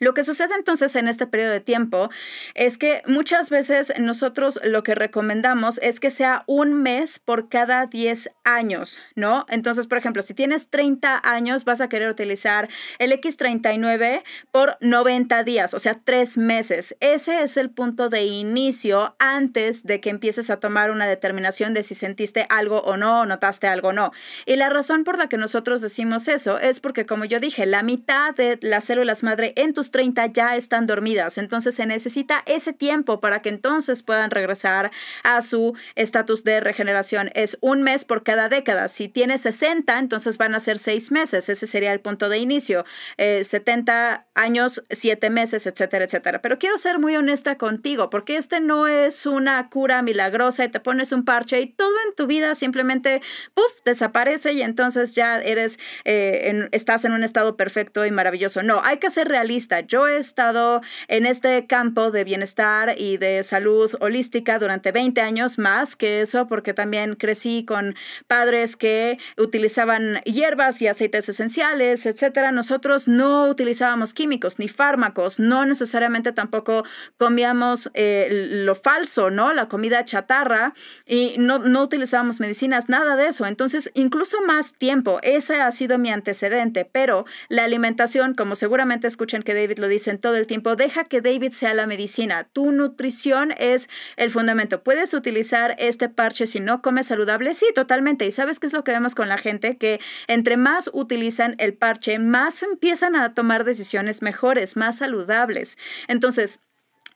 Lo que sucede entonces en este periodo de tiempo es que muchas veces nosotros lo que recomendamos es que sea un mes por cada 10 años, ¿no? Entonces, por ejemplo, si tienes 30 años, vas a querer utilizar el X39 por 90 días, o sea, tres meses. Ese es el punto de inicio antes de que empieces a tomar una determinación de si sentiste algo o no, notaste algo o no. Y la razón por la que nosotros decimos eso es porque, como yo dije, la mitad de las células madre en tus 30 ya están dormidas, entonces se necesita ese tiempo para que entonces puedan regresar a su estatus de regeneración. Es un mes por cada década. Si tiene 60, entonces van a ser 6 meses, ese sería el punto de inicio. 70 eh, años, 7 meses, etcétera, etcétera. Pero quiero ser muy honesta contigo, porque este no es una cura milagrosa y te pones un parche y todo en tu vida simplemente, puff, desaparece y entonces ya eres, eh, estás en un estado perfecto y maravilloso. No, hay que ser realista yo he estado en este campo de bienestar y de salud holística durante 20 años, más que eso, porque también crecí con padres que utilizaban hierbas y aceites esenciales, etcétera. Nosotros no utilizábamos químicos ni fármacos, no necesariamente tampoco comíamos eh, lo falso, ¿no? La comida chatarra y no, no utilizábamos medicinas, nada de eso. Entonces, incluso más tiempo, ese ha sido mi antecedente, pero la alimentación, como seguramente escuchen que David lo dicen todo el tiempo, deja que David sea la medicina. Tu nutrición es el fundamento. ¿Puedes utilizar este parche si no comes saludable? Sí, totalmente. ¿Y sabes qué es lo que vemos con la gente? Que entre más utilizan el parche, más empiezan a tomar decisiones mejores, más saludables. Entonces,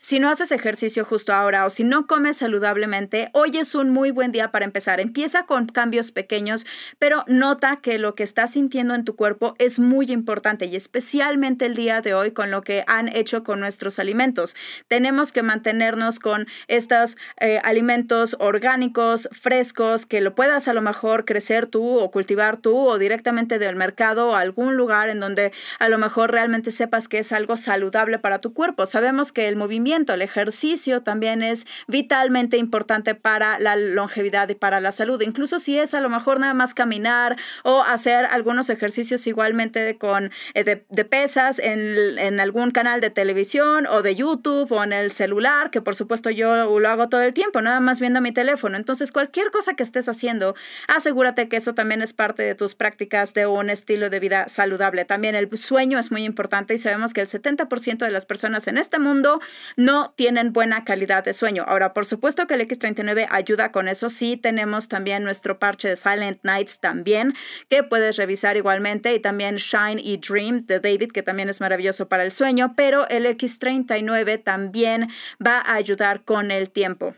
si no haces ejercicio justo ahora o si no comes saludablemente, hoy es un muy buen día para empezar. Empieza con cambios pequeños, pero nota que lo que estás sintiendo en tu cuerpo es muy importante y especialmente el día de hoy con lo que han hecho con nuestros alimentos. Tenemos que mantenernos con estos eh, alimentos orgánicos, frescos, que lo puedas a lo mejor crecer tú o cultivar tú o directamente del mercado o algún lugar en donde a lo mejor realmente sepas que es algo saludable para tu cuerpo. Sabemos que el movimiento el ejercicio también es vitalmente importante para la longevidad y para la salud. Incluso si es a lo mejor nada más caminar o hacer algunos ejercicios igualmente con, eh, de, pesas en, en, algún canal de televisión o de YouTube o en el celular, que por supuesto yo lo hago todo el tiempo, nada más viendo mi teléfono. Entonces, cualquier cosa que estés haciendo, asegúrate que eso también es parte de tus prácticas de un estilo de vida saludable. También el sueño es muy importante y sabemos que el 70% de las personas en este mundo no tienen buena calidad de sueño. Ahora, por supuesto que el X39 ayuda con eso. Sí, tenemos también nuestro parche de Silent Nights también, que puedes revisar igualmente, y también Shine y Dream de David, que también es maravilloso para el sueño, pero el X39 también va a ayudar con el tiempo.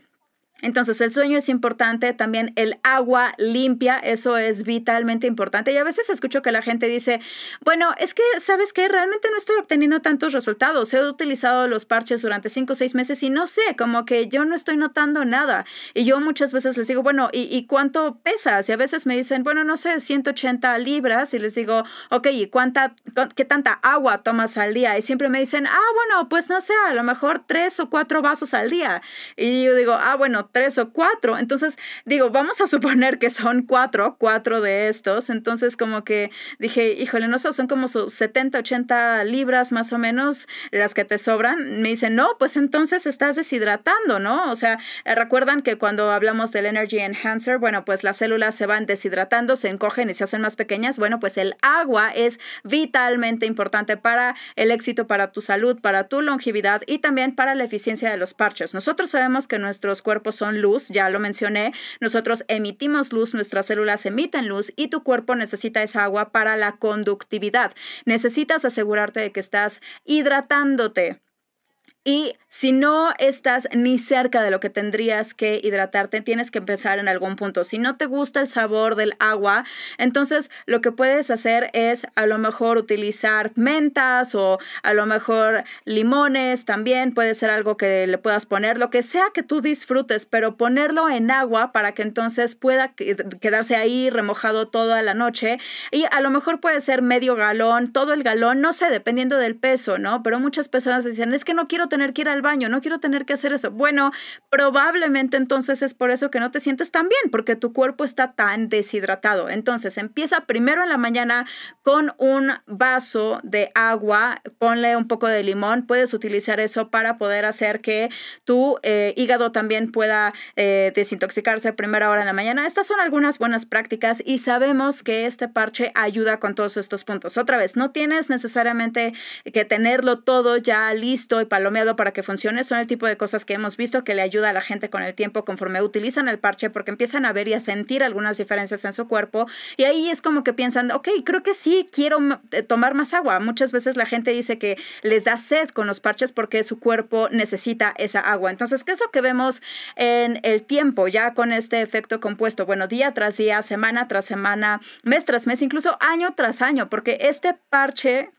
Entonces el sueño es importante, también el agua limpia, eso es vitalmente importante. Y a veces escucho que la gente dice, bueno, es que, ¿sabes qué? Realmente no estoy obteniendo tantos resultados. He utilizado los parches durante cinco o seis meses y no sé, como que yo no estoy notando nada. Y yo muchas veces les digo, bueno, ¿y, cuánto pesas? Y a veces me dicen, bueno, no sé, 180 libras. Y les digo, ok, ¿y cuánta, qué tanta agua tomas al día? Y siempre me dicen, ah, bueno, pues no sé, a lo mejor tres o cuatro vasos al día. Y yo digo, ah, bueno tres o cuatro. Entonces, digo, vamos a suponer que son cuatro, cuatro de estos. Entonces, como que dije, híjole, no sé, son como sus 70, 80 libras más o menos las que te sobran. Me dicen, no, pues entonces estás deshidratando, ¿no? O sea, eh, recuerdan que cuando hablamos del Energy Enhancer, bueno, pues las células se van deshidratando, se encogen y se hacen más pequeñas. Bueno, pues el agua es vitalmente importante para el éxito, para tu salud, para tu longevidad y también para la eficiencia de los parches. Nosotros sabemos que nuestros cuerpos son luz, ya lo mencioné, nosotros emitimos luz, nuestras células emiten luz y tu cuerpo necesita esa agua para la conductividad. Necesitas asegurarte de que estás hidratándote y si no estás ni cerca de lo que tendrías que hidratarte, tienes que empezar en algún punto. Si no te gusta el sabor del agua, entonces lo que puedes hacer es a lo mejor utilizar mentas o a lo mejor limones también. Puede ser algo que le puedas poner, lo que sea que tú disfrutes, pero ponerlo en agua para que entonces pueda quedarse ahí remojado toda la noche. Y a lo mejor puede ser medio galón, todo el galón, no sé, dependiendo del peso, ¿no? Pero muchas personas dicen, es que no quiero tener que ir al baño, no quiero tener que hacer eso. Bueno, probablemente entonces es por eso que no te sientes tan bien, porque tu cuerpo está tan deshidratado. Entonces empieza primero en la mañana con un vaso de agua, ponle un poco de limón, puedes utilizar eso para poder hacer que tu eh, hígado también pueda eh, desintoxicarse a primera hora en la mañana. Estas son algunas buenas prácticas y sabemos que este parche ayuda con todos estos puntos. Otra vez, no tienes necesariamente que tenerlo todo ya listo y palomeado para que funcione son el tipo de cosas que hemos visto que le ayuda a la gente con el tiempo conforme utilizan el parche porque empiezan a ver y a sentir algunas diferencias en su cuerpo y ahí es como que piensan, ok, creo que sí, quiero eh, tomar más agua. Muchas veces la gente dice que les da sed con los parches porque su cuerpo necesita esa agua. Entonces, ¿qué es lo que vemos en el tiempo ya con este efecto compuesto? Bueno, día tras día, semana tras semana, mes tras mes, incluso año tras año, porque este parche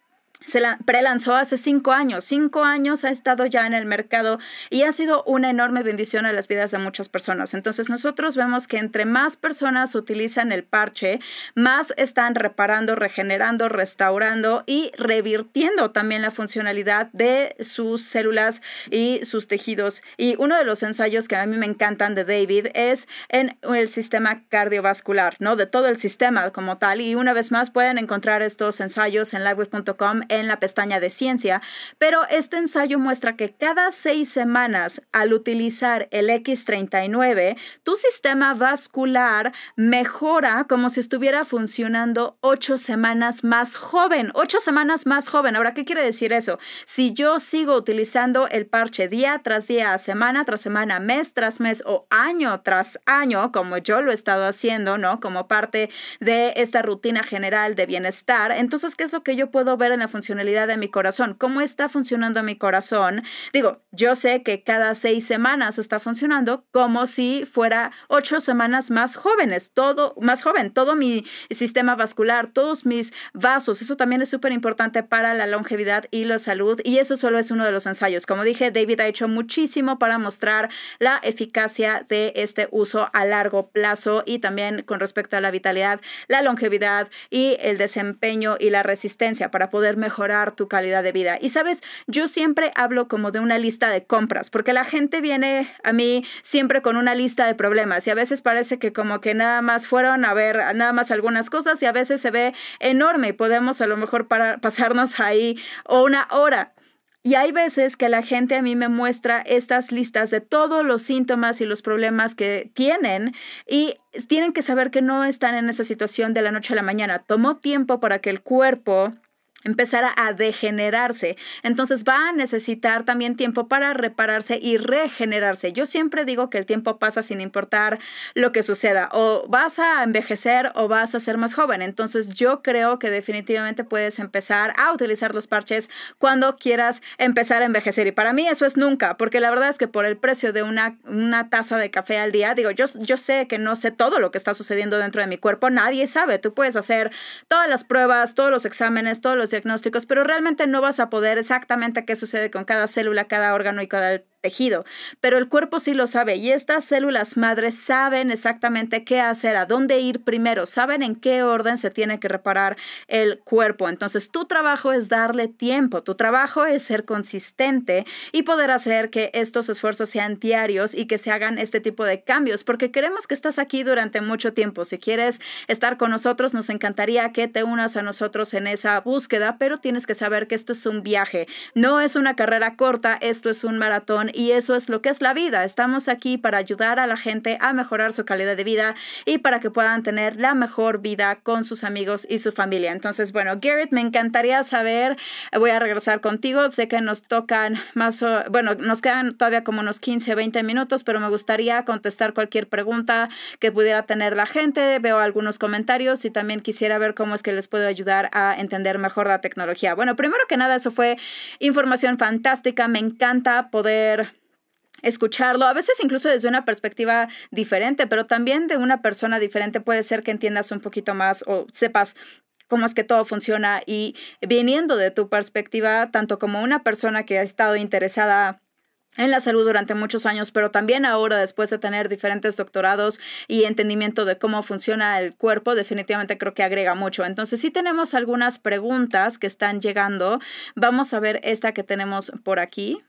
se la prelanzó hace cinco años. Cinco años ha estado ya en el mercado y ha sido una enorme bendición a las vidas de muchas personas. Entonces nosotros vemos que entre más personas utilizan el parche, más están reparando, regenerando, restaurando y revirtiendo también la funcionalidad de sus células y sus tejidos. Y uno de los ensayos que a mí me encantan de David es en el sistema cardiovascular, ¿no? De todo el sistema como tal. Y una vez más pueden encontrar estos ensayos en livewith.com en la pestaña de ciencia, pero este ensayo muestra que cada seis semanas al utilizar el X39, tu sistema vascular mejora como si estuviera funcionando ocho semanas más joven, ocho semanas más joven. Ahora, ¿qué quiere decir eso? Si yo sigo utilizando el parche día tras día, semana tras semana, mes tras mes o año tras año, como yo lo he estado haciendo, ¿no? Como parte de esta rutina general de bienestar, entonces, ¿qué es lo que yo puedo ver en la funcionalidad de mi corazón, cómo está funcionando mi corazón. Digo, yo sé que cada seis semanas está funcionando como si fuera ocho semanas más jóvenes, todo más joven, todo mi sistema vascular, todos mis vasos. Eso también es súper importante para la longevidad y la salud. Y eso solo es uno de los ensayos. Como dije, David ha hecho muchísimo para mostrar la eficacia de este uso a largo plazo y también con respecto a la vitalidad, la longevidad y el desempeño y la resistencia para poder mejorar tu calidad de vida. Y sabes, yo siempre hablo como de una lista de compras, porque la gente viene a mí siempre con una lista de problemas y a veces parece que como que nada más fueron a ver nada más algunas cosas y a veces se ve enorme y podemos a lo mejor para, pasarnos ahí o una hora y hay veces que la gente a mí me muestra estas listas de todos los síntomas y los problemas que tienen y tienen que saber que no están en esa situación de la noche a la mañana. Tomó tiempo para que el cuerpo empezar a degenerarse. Entonces va a necesitar también tiempo para repararse y regenerarse. Yo siempre digo que el tiempo pasa sin importar lo que suceda. O vas a envejecer o vas a ser más joven. Entonces yo creo que definitivamente puedes empezar a utilizar los parches cuando quieras empezar a envejecer. Y para mí eso es nunca, porque la verdad es que por el precio de una, una taza de café al día, digo, yo, yo sé que no sé todo lo que está sucediendo dentro de mi cuerpo, nadie sabe. Tú puedes hacer todas las pruebas, todos los exámenes, todos los diagnósticos, pero realmente no vas a poder exactamente qué sucede con cada célula, cada órgano y cada pero el cuerpo sí lo sabe y estas células madres saben exactamente qué hacer, a dónde ir primero, saben en qué orden se tiene que reparar el cuerpo. Entonces tu trabajo es darle tiempo, tu trabajo es ser consistente y poder hacer que estos esfuerzos sean diarios y que se hagan este tipo de cambios, porque queremos que estás aquí durante mucho tiempo. Si quieres estar con nosotros, nos encantaría que te unas a nosotros en esa búsqueda, pero tienes que saber que esto es un viaje, no es una carrera corta, esto es un maratón y eso es lo que es la vida. Estamos aquí para ayudar a la gente a mejorar su calidad de vida y para que puedan tener la mejor vida con sus amigos y su familia. Entonces, bueno, Garrett, me encantaría saber, voy a regresar contigo, sé que nos tocan más, bueno, nos quedan todavía como unos 15, 20 minutos, pero me gustaría contestar cualquier pregunta que pudiera tener la gente, veo algunos comentarios y también quisiera ver cómo es que les puedo ayudar a entender mejor la tecnología. Bueno, primero que nada, eso fue información fantástica, me encanta poder escucharlo, a veces incluso desde una perspectiva diferente, pero también de una persona diferente puede ser que entiendas un poquito más o sepas cómo es que todo funciona y viniendo de tu perspectiva, tanto como una persona que ha estado interesada en la salud durante muchos años, pero también ahora después de tener diferentes doctorados y entendimiento de cómo funciona el cuerpo, definitivamente creo que agrega mucho. Entonces, si tenemos algunas preguntas que están llegando, vamos a ver esta que tenemos por aquí.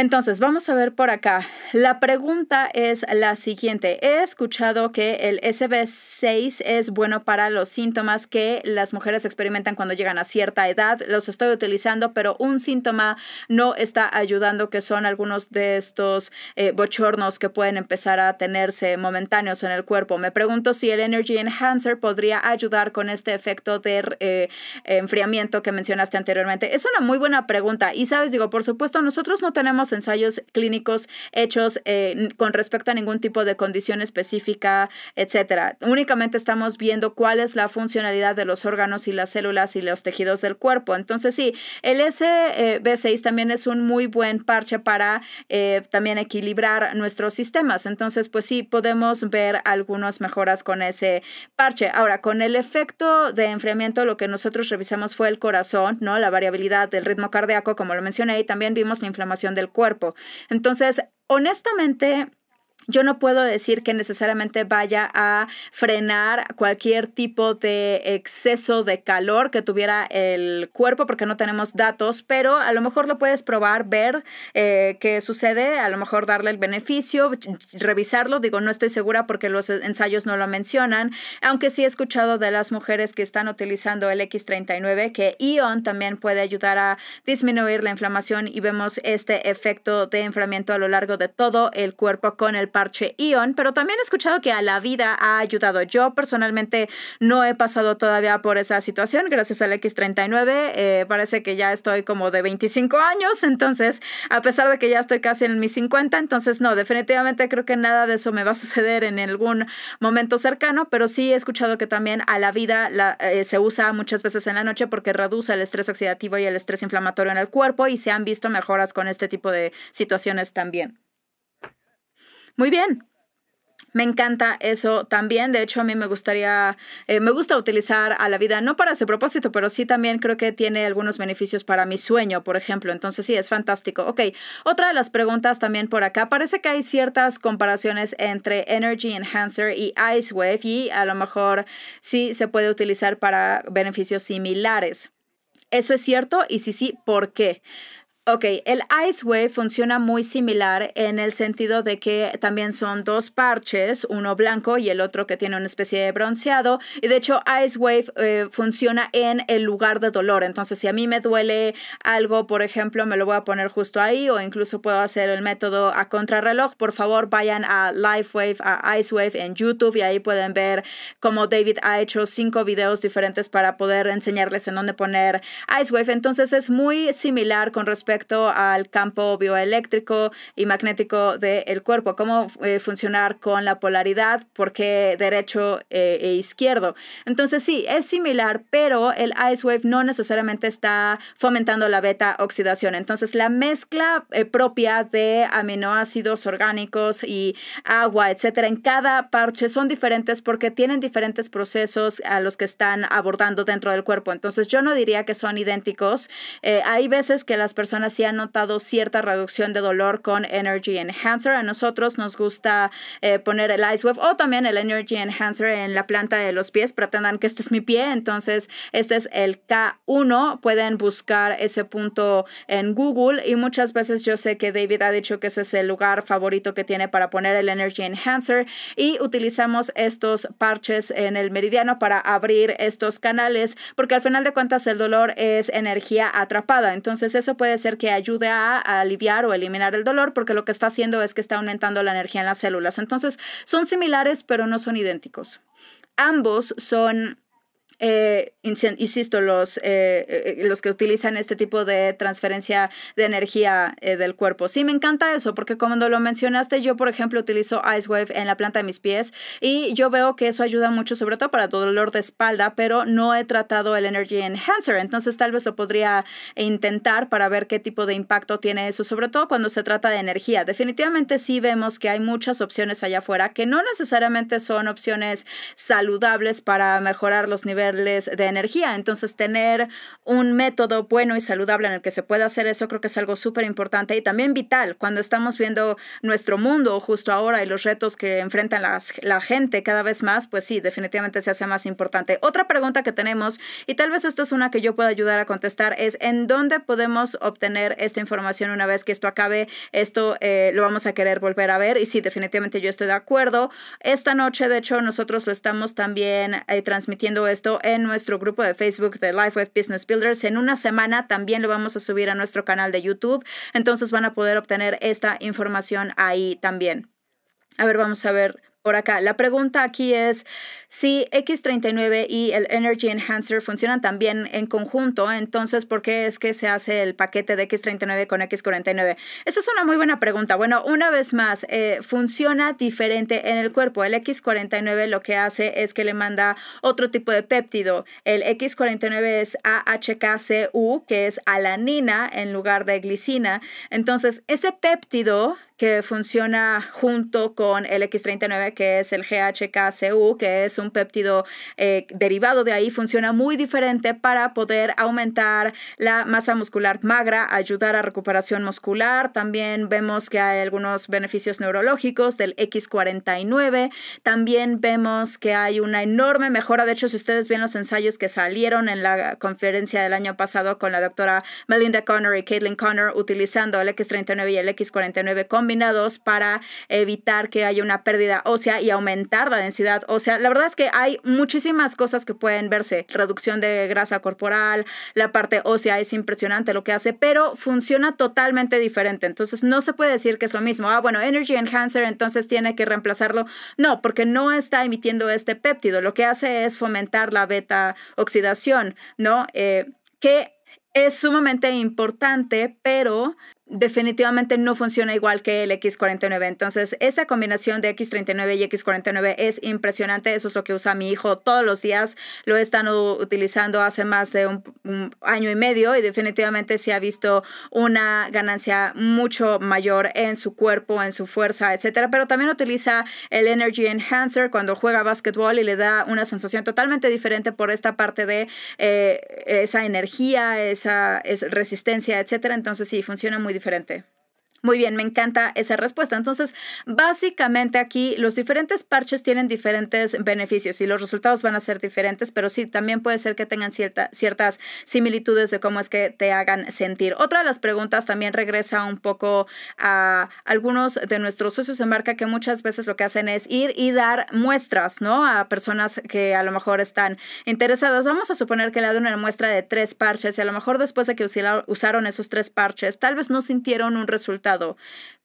Entonces, vamos a ver por acá. La pregunta es la siguiente. He escuchado que el SB6 es bueno para los síntomas que las mujeres experimentan cuando llegan a cierta edad. Los estoy utilizando, pero un síntoma no está ayudando, que son algunos de estos eh, bochornos que pueden empezar a tenerse momentáneos en el cuerpo. Me pregunto si el Energy Enhancer podría ayudar con este efecto de eh, enfriamiento que mencionaste anteriormente. Es una muy buena pregunta. Y sabes, digo, por supuesto, nosotros no tenemos ensayos clínicos hechos eh, con respecto a ningún tipo de condición específica, etcétera. Únicamente estamos viendo cuál es la funcionalidad de los órganos y las células y los tejidos del cuerpo. Entonces, sí, el SB6 eh, también es un muy buen parche para eh, también equilibrar nuestros sistemas. Entonces, pues sí, podemos ver algunas mejoras con ese parche. Ahora, con el efecto de enfriamiento, lo que nosotros revisamos fue el corazón, ¿no? La variabilidad del ritmo cardíaco, como lo mencioné, y también vimos la inflamación del cuerpo. Entonces, honestamente, yo no puedo decir que necesariamente vaya a frenar cualquier tipo de exceso de calor que tuviera el cuerpo porque no tenemos datos, pero a lo mejor lo puedes probar, ver eh, qué sucede, a lo mejor darle el beneficio, revisarlo. Digo, no estoy segura porque los e, ensayos no lo mencionan, aunque sí he escuchado de las mujeres que están utilizando el X39 que ION también puede ayudar a disminuir la inflamación y vemos este efecto de enfriamiento a lo largo de todo el cuerpo con el pero también he escuchado que a la vida ha ayudado. Yo personalmente no he pasado todavía por esa situación gracias al X39. Eh, parece que ya estoy como de 25 años, entonces a pesar de que ya estoy casi en mis 50, entonces no, definitivamente creo que nada de eso me va a suceder en algún momento cercano, pero sí he escuchado que también a la vida eh, se usa muchas veces en la noche porque reduce el estrés oxidativo y el estrés inflamatorio en el cuerpo y se han visto mejoras con este tipo de situaciones también. Muy bien, me encanta eso también. De hecho, a mí me gustaría, eh, me gusta utilizar a la vida, no para ese propósito, pero sí también creo que tiene algunos beneficios para mi sueño, por ejemplo. Entonces, sí, es fantástico. Ok, otra de las preguntas también por acá. Parece que hay ciertas comparaciones entre Energy Enhancer y Ice Wave y a lo mejor sí se puede utilizar para beneficios similares. ¿Eso es cierto? Y si sí, ¿por qué? Ok, el Ice Wave funciona muy similar en el sentido de que también son dos parches, uno blanco y el otro que tiene una especie de bronceado. Y de hecho, Ice Wave eh, funciona en el lugar de dolor. Entonces, si a mí me duele algo, por ejemplo, me lo voy a poner justo ahí o incluso puedo hacer el método a contrarreloj. Por favor, vayan a Wave a Ice Wave en YouTube y ahí pueden ver cómo David ha hecho cinco videos diferentes para poder enseñarles en dónde poner Ice Wave Entonces, es muy similar con respecto respecto al campo bioeléctrico y magnético del cuerpo, cómo eh, funcionar con la polaridad, por qué derecho eh, e izquierdo. Entonces sí, es similar, pero el Ice Wave no necesariamente está fomentando la beta oxidación. Entonces la mezcla eh, propia de aminoácidos orgánicos y agua, etcétera, en cada parche son diferentes porque tienen diferentes procesos a los que están abordando dentro del cuerpo. Entonces yo no diría que son idénticos. hay veces que las personas si han notado cierta reducción de dolor con Energy Enhancer. A nosotros nos gusta eh, poner el Ice Wave o también el Energy Enhancer en la planta de los pies. Pretendan que este es mi pie, entonces este es el K1. Pueden buscar ese punto en Google y muchas veces yo sé que David ha dicho que ese es el lugar favorito que tiene para poner el Energy Enhancer y utilizamos estos parches en el meridiano para abrir estos canales porque al final de cuentas el dolor es energía atrapada. Entonces eso puede ser que ayude a, aliviar o eliminar el dolor, porque lo que está haciendo es que está aumentando la energía en las células. Entonces, son similares, pero no son idénticos. Ambos son eh, insisto, los, eh, eh, los que utilizan este tipo de transferencia de energía del cuerpo. Sí, me encanta eso, porque cuando lo mencionaste, yo, por ejemplo, utilizo Ice Wave en la planta de mis pies y yo veo que eso ayuda mucho, sobre todo para dolor de espalda, pero no he tratado el Energy Enhancer, entonces tal vez lo podría intentar para ver qué tipo de impacto tiene eso, sobre todo cuando se trata de energía. Definitivamente sí vemos que hay muchas opciones allá afuera que no necesariamente son opciones saludables para mejorar los niveles de energía. Entonces, tener un método bueno y saludable en el que se pueda hacer eso creo que es algo súper importante y también vital cuando estamos viendo nuestro mundo justo ahora y los retos que enfrentan las, la gente cada vez más, pues sí, definitivamente se hace más importante. Otra pregunta que tenemos, y tal vez esta es una que yo pueda ayudar a contestar, es ¿en dónde podemos obtener esta información una vez que esto acabe? Esto eh, lo vamos a querer volver a ver y sí, definitivamente yo estoy de acuerdo. Esta noche, de hecho, nosotros lo estamos también eh, transmitiendo esto en nuestro grupo de Facebook de with Business Builders. En una semana también lo vamos a subir a nuestro canal de YouTube. Entonces van a poder obtener esta información ahí también. A ver, vamos a ver por acá. La pregunta aquí es, si X39 y el Energy Enhancer funcionan también en conjunto, entonces, ¿por qué es que se hace el paquete de X39 con X49? Esa es una muy buena pregunta. Bueno, una vez más, eh, funciona diferente en el cuerpo. El X49 lo que hace es que le manda otro tipo de péptido. El X49 es AHKCU, que es alanina en lugar de glicina. Entonces, ese péptido que funciona junto con el X39, que es el GHKCU, que es un péptido eh, derivado de ahí funciona muy diferente para poder aumentar la masa muscular magra, ayudar a recuperación muscular. También vemos que hay algunos beneficios neurológicos del X49. También vemos que hay una enorme mejora. De hecho, si ustedes ven los ensayos que salieron en la conferencia del año pasado con la doctora Melinda Conner y Caitlin Conner utilizando el X39 y el X49 combinados para evitar que haya una pérdida ósea y aumentar la densidad ósea. La verdad que hay muchísimas cosas que pueden verse. Reducción de grasa corporal, la parte ósea es impresionante lo que hace, pero funciona totalmente diferente. Entonces no se puede decir que es lo mismo. Ah, bueno, Energy Enhancer entonces tiene que reemplazarlo. No, porque no está emitiendo este péptido. Lo que hace es fomentar la beta oxidación, ¿no? Eh, que es sumamente importante, pero definitivamente no funciona igual que el X49. Entonces, esa combinación de X39 y X49 es impresionante. Eso es lo que usa mi hijo todos los días. Lo están utilizando hace más de un, año y medio y definitivamente se ha visto una ganancia mucho mayor en su cuerpo, en su fuerza, etcétera. Pero también utiliza el Energy Enhancer cuando juega básquetbol y le da una sensación totalmente diferente por esta parte de eh, esa energía, esa, resistencia, etcétera. Entonces, sí, funciona muy diferente. Muy bien, me encanta esa respuesta. Entonces, básicamente aquí los diferentes parches tienen diferentes beneficios y los resultados van a ser diferentes, pero sí, también puede ser que tengan ciertas similitudes de cómo es que te hagan sentir. Otra de las preguntas también regresa un poco a algunos de nuestros socios de marca que muchas veces lo que hacen es ir y dar muestras, ¿no? A personas que a lo mejor están interesadas. Vamos a suponer que le dan una muestra de tres parches y a lo mejor después de que usaron esos tres parches, tal vez no sintieron un resultado Gracias.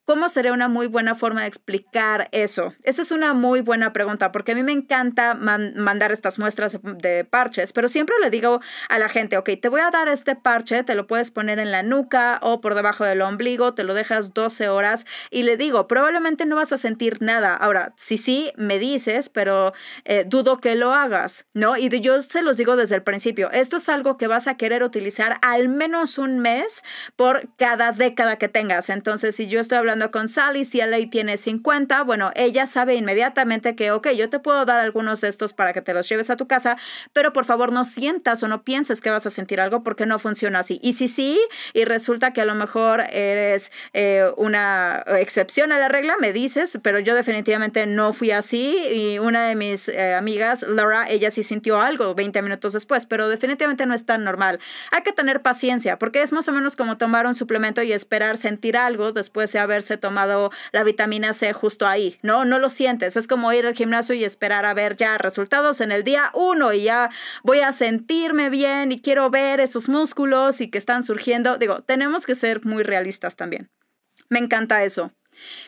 ¿Cómo sería una muy buena forma de explicar eso? Esa es una muy buena pregunta porque a mí me encanta mandar estas muestras de parches, pero siempre le digo a la gente, ok, te voy a dar este parche, te lo puedes poner en la nuca o por debajo del ombligo, te lo dejas 12 horas y le digo, probablemente no vas a sentir nada. Ahora, si sí, me dices, pero eh, dudo que lo hagas, ¿no? Y yo se los digo desde el principio, esto es algo que vas a querer utilizar al menos un mes por cada década que tengas. Entonces, si yo estoy hablando con Sally, si LA tiene 50, bueno, ella sabe inmediatamente que, ok, yo te puedo dar algunos de estos para que te los lleves a tu casa, pero por favor no sientas o no pienses que vas a sentir algo porque no funciona así. Y si sí, y resulta que a lo mejor eres eh, una excepción a la regla, me dices, pero yo definitivamente no fui así y una de mis eh, amigas, Laura, ella sí sintió algo 20 minutos después, pero definitivamente no es tan normal. Hay que tener paciencia porque es más o menos como tomar un suplemento y esperar sentir algo después de haber he tomado la vitamina C justo ahí, ¿no? No lo sientes. Es como ir al gimnasio y esperar a ver ya resultados en el día uno y ya voy a sentirme bien y quiero ver esos músculos y que están surgiendo. Digo, tenemos que ser muy realistas también. Me encanta eso.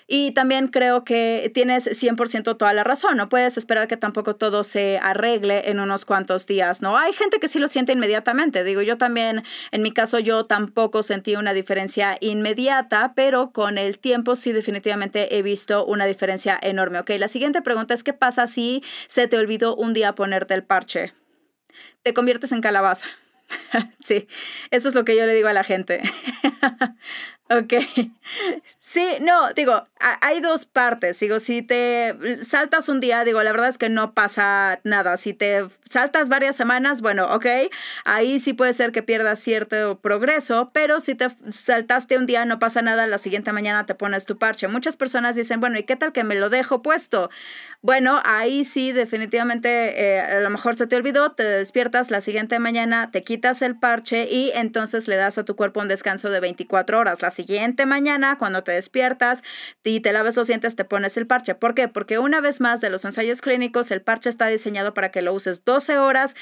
Y también creo que tienes 100% toda la razón, no puedes esperar que tampoco todo se arregle en unos cuantos días, ¿no? Hay gente que sí lo siente inmediatamente, digo, yo también, en mi caso, yo tampoco sentí una diferencia inmediata, pero con el tiempo sí definitivamente he visto una diferencia enorme, ¿ok? La siguiente pregunta es, ¿qué pasa si se te olvidó un día ponerte el parche? Te conviertes en calabaza. sí, eso es lo que yo le digo a la gente. ok, Sí, no, digo, hay dos partes. Digo, si te saltas un día, digo, la verdad es que no pasa nada. Si te saltas varias semanas, bueno, ok, ahí sí puede ser que pierdas cierto progreso, pero si te saltaste un día, no pasa nada, la siguiente mañana te pones tu parche. Muchas personas dicen, bueno, ¿y qué tal que me lo dejo puesto? Bueno, ahí sí, definitivamente, eh, a lo mejor se te olvidó, te despiertas la siguiente mañana, te quitas el parche y entonces le das a tu cuerpo un descanso de 24 horas. La siguiente mañana, cuando te despiertas y te laves los dientes, te pones el parche. ¿Por qué? Porque una vez más de los ensayos clínicos, el parche está diseñado para que lo uses 12 horas,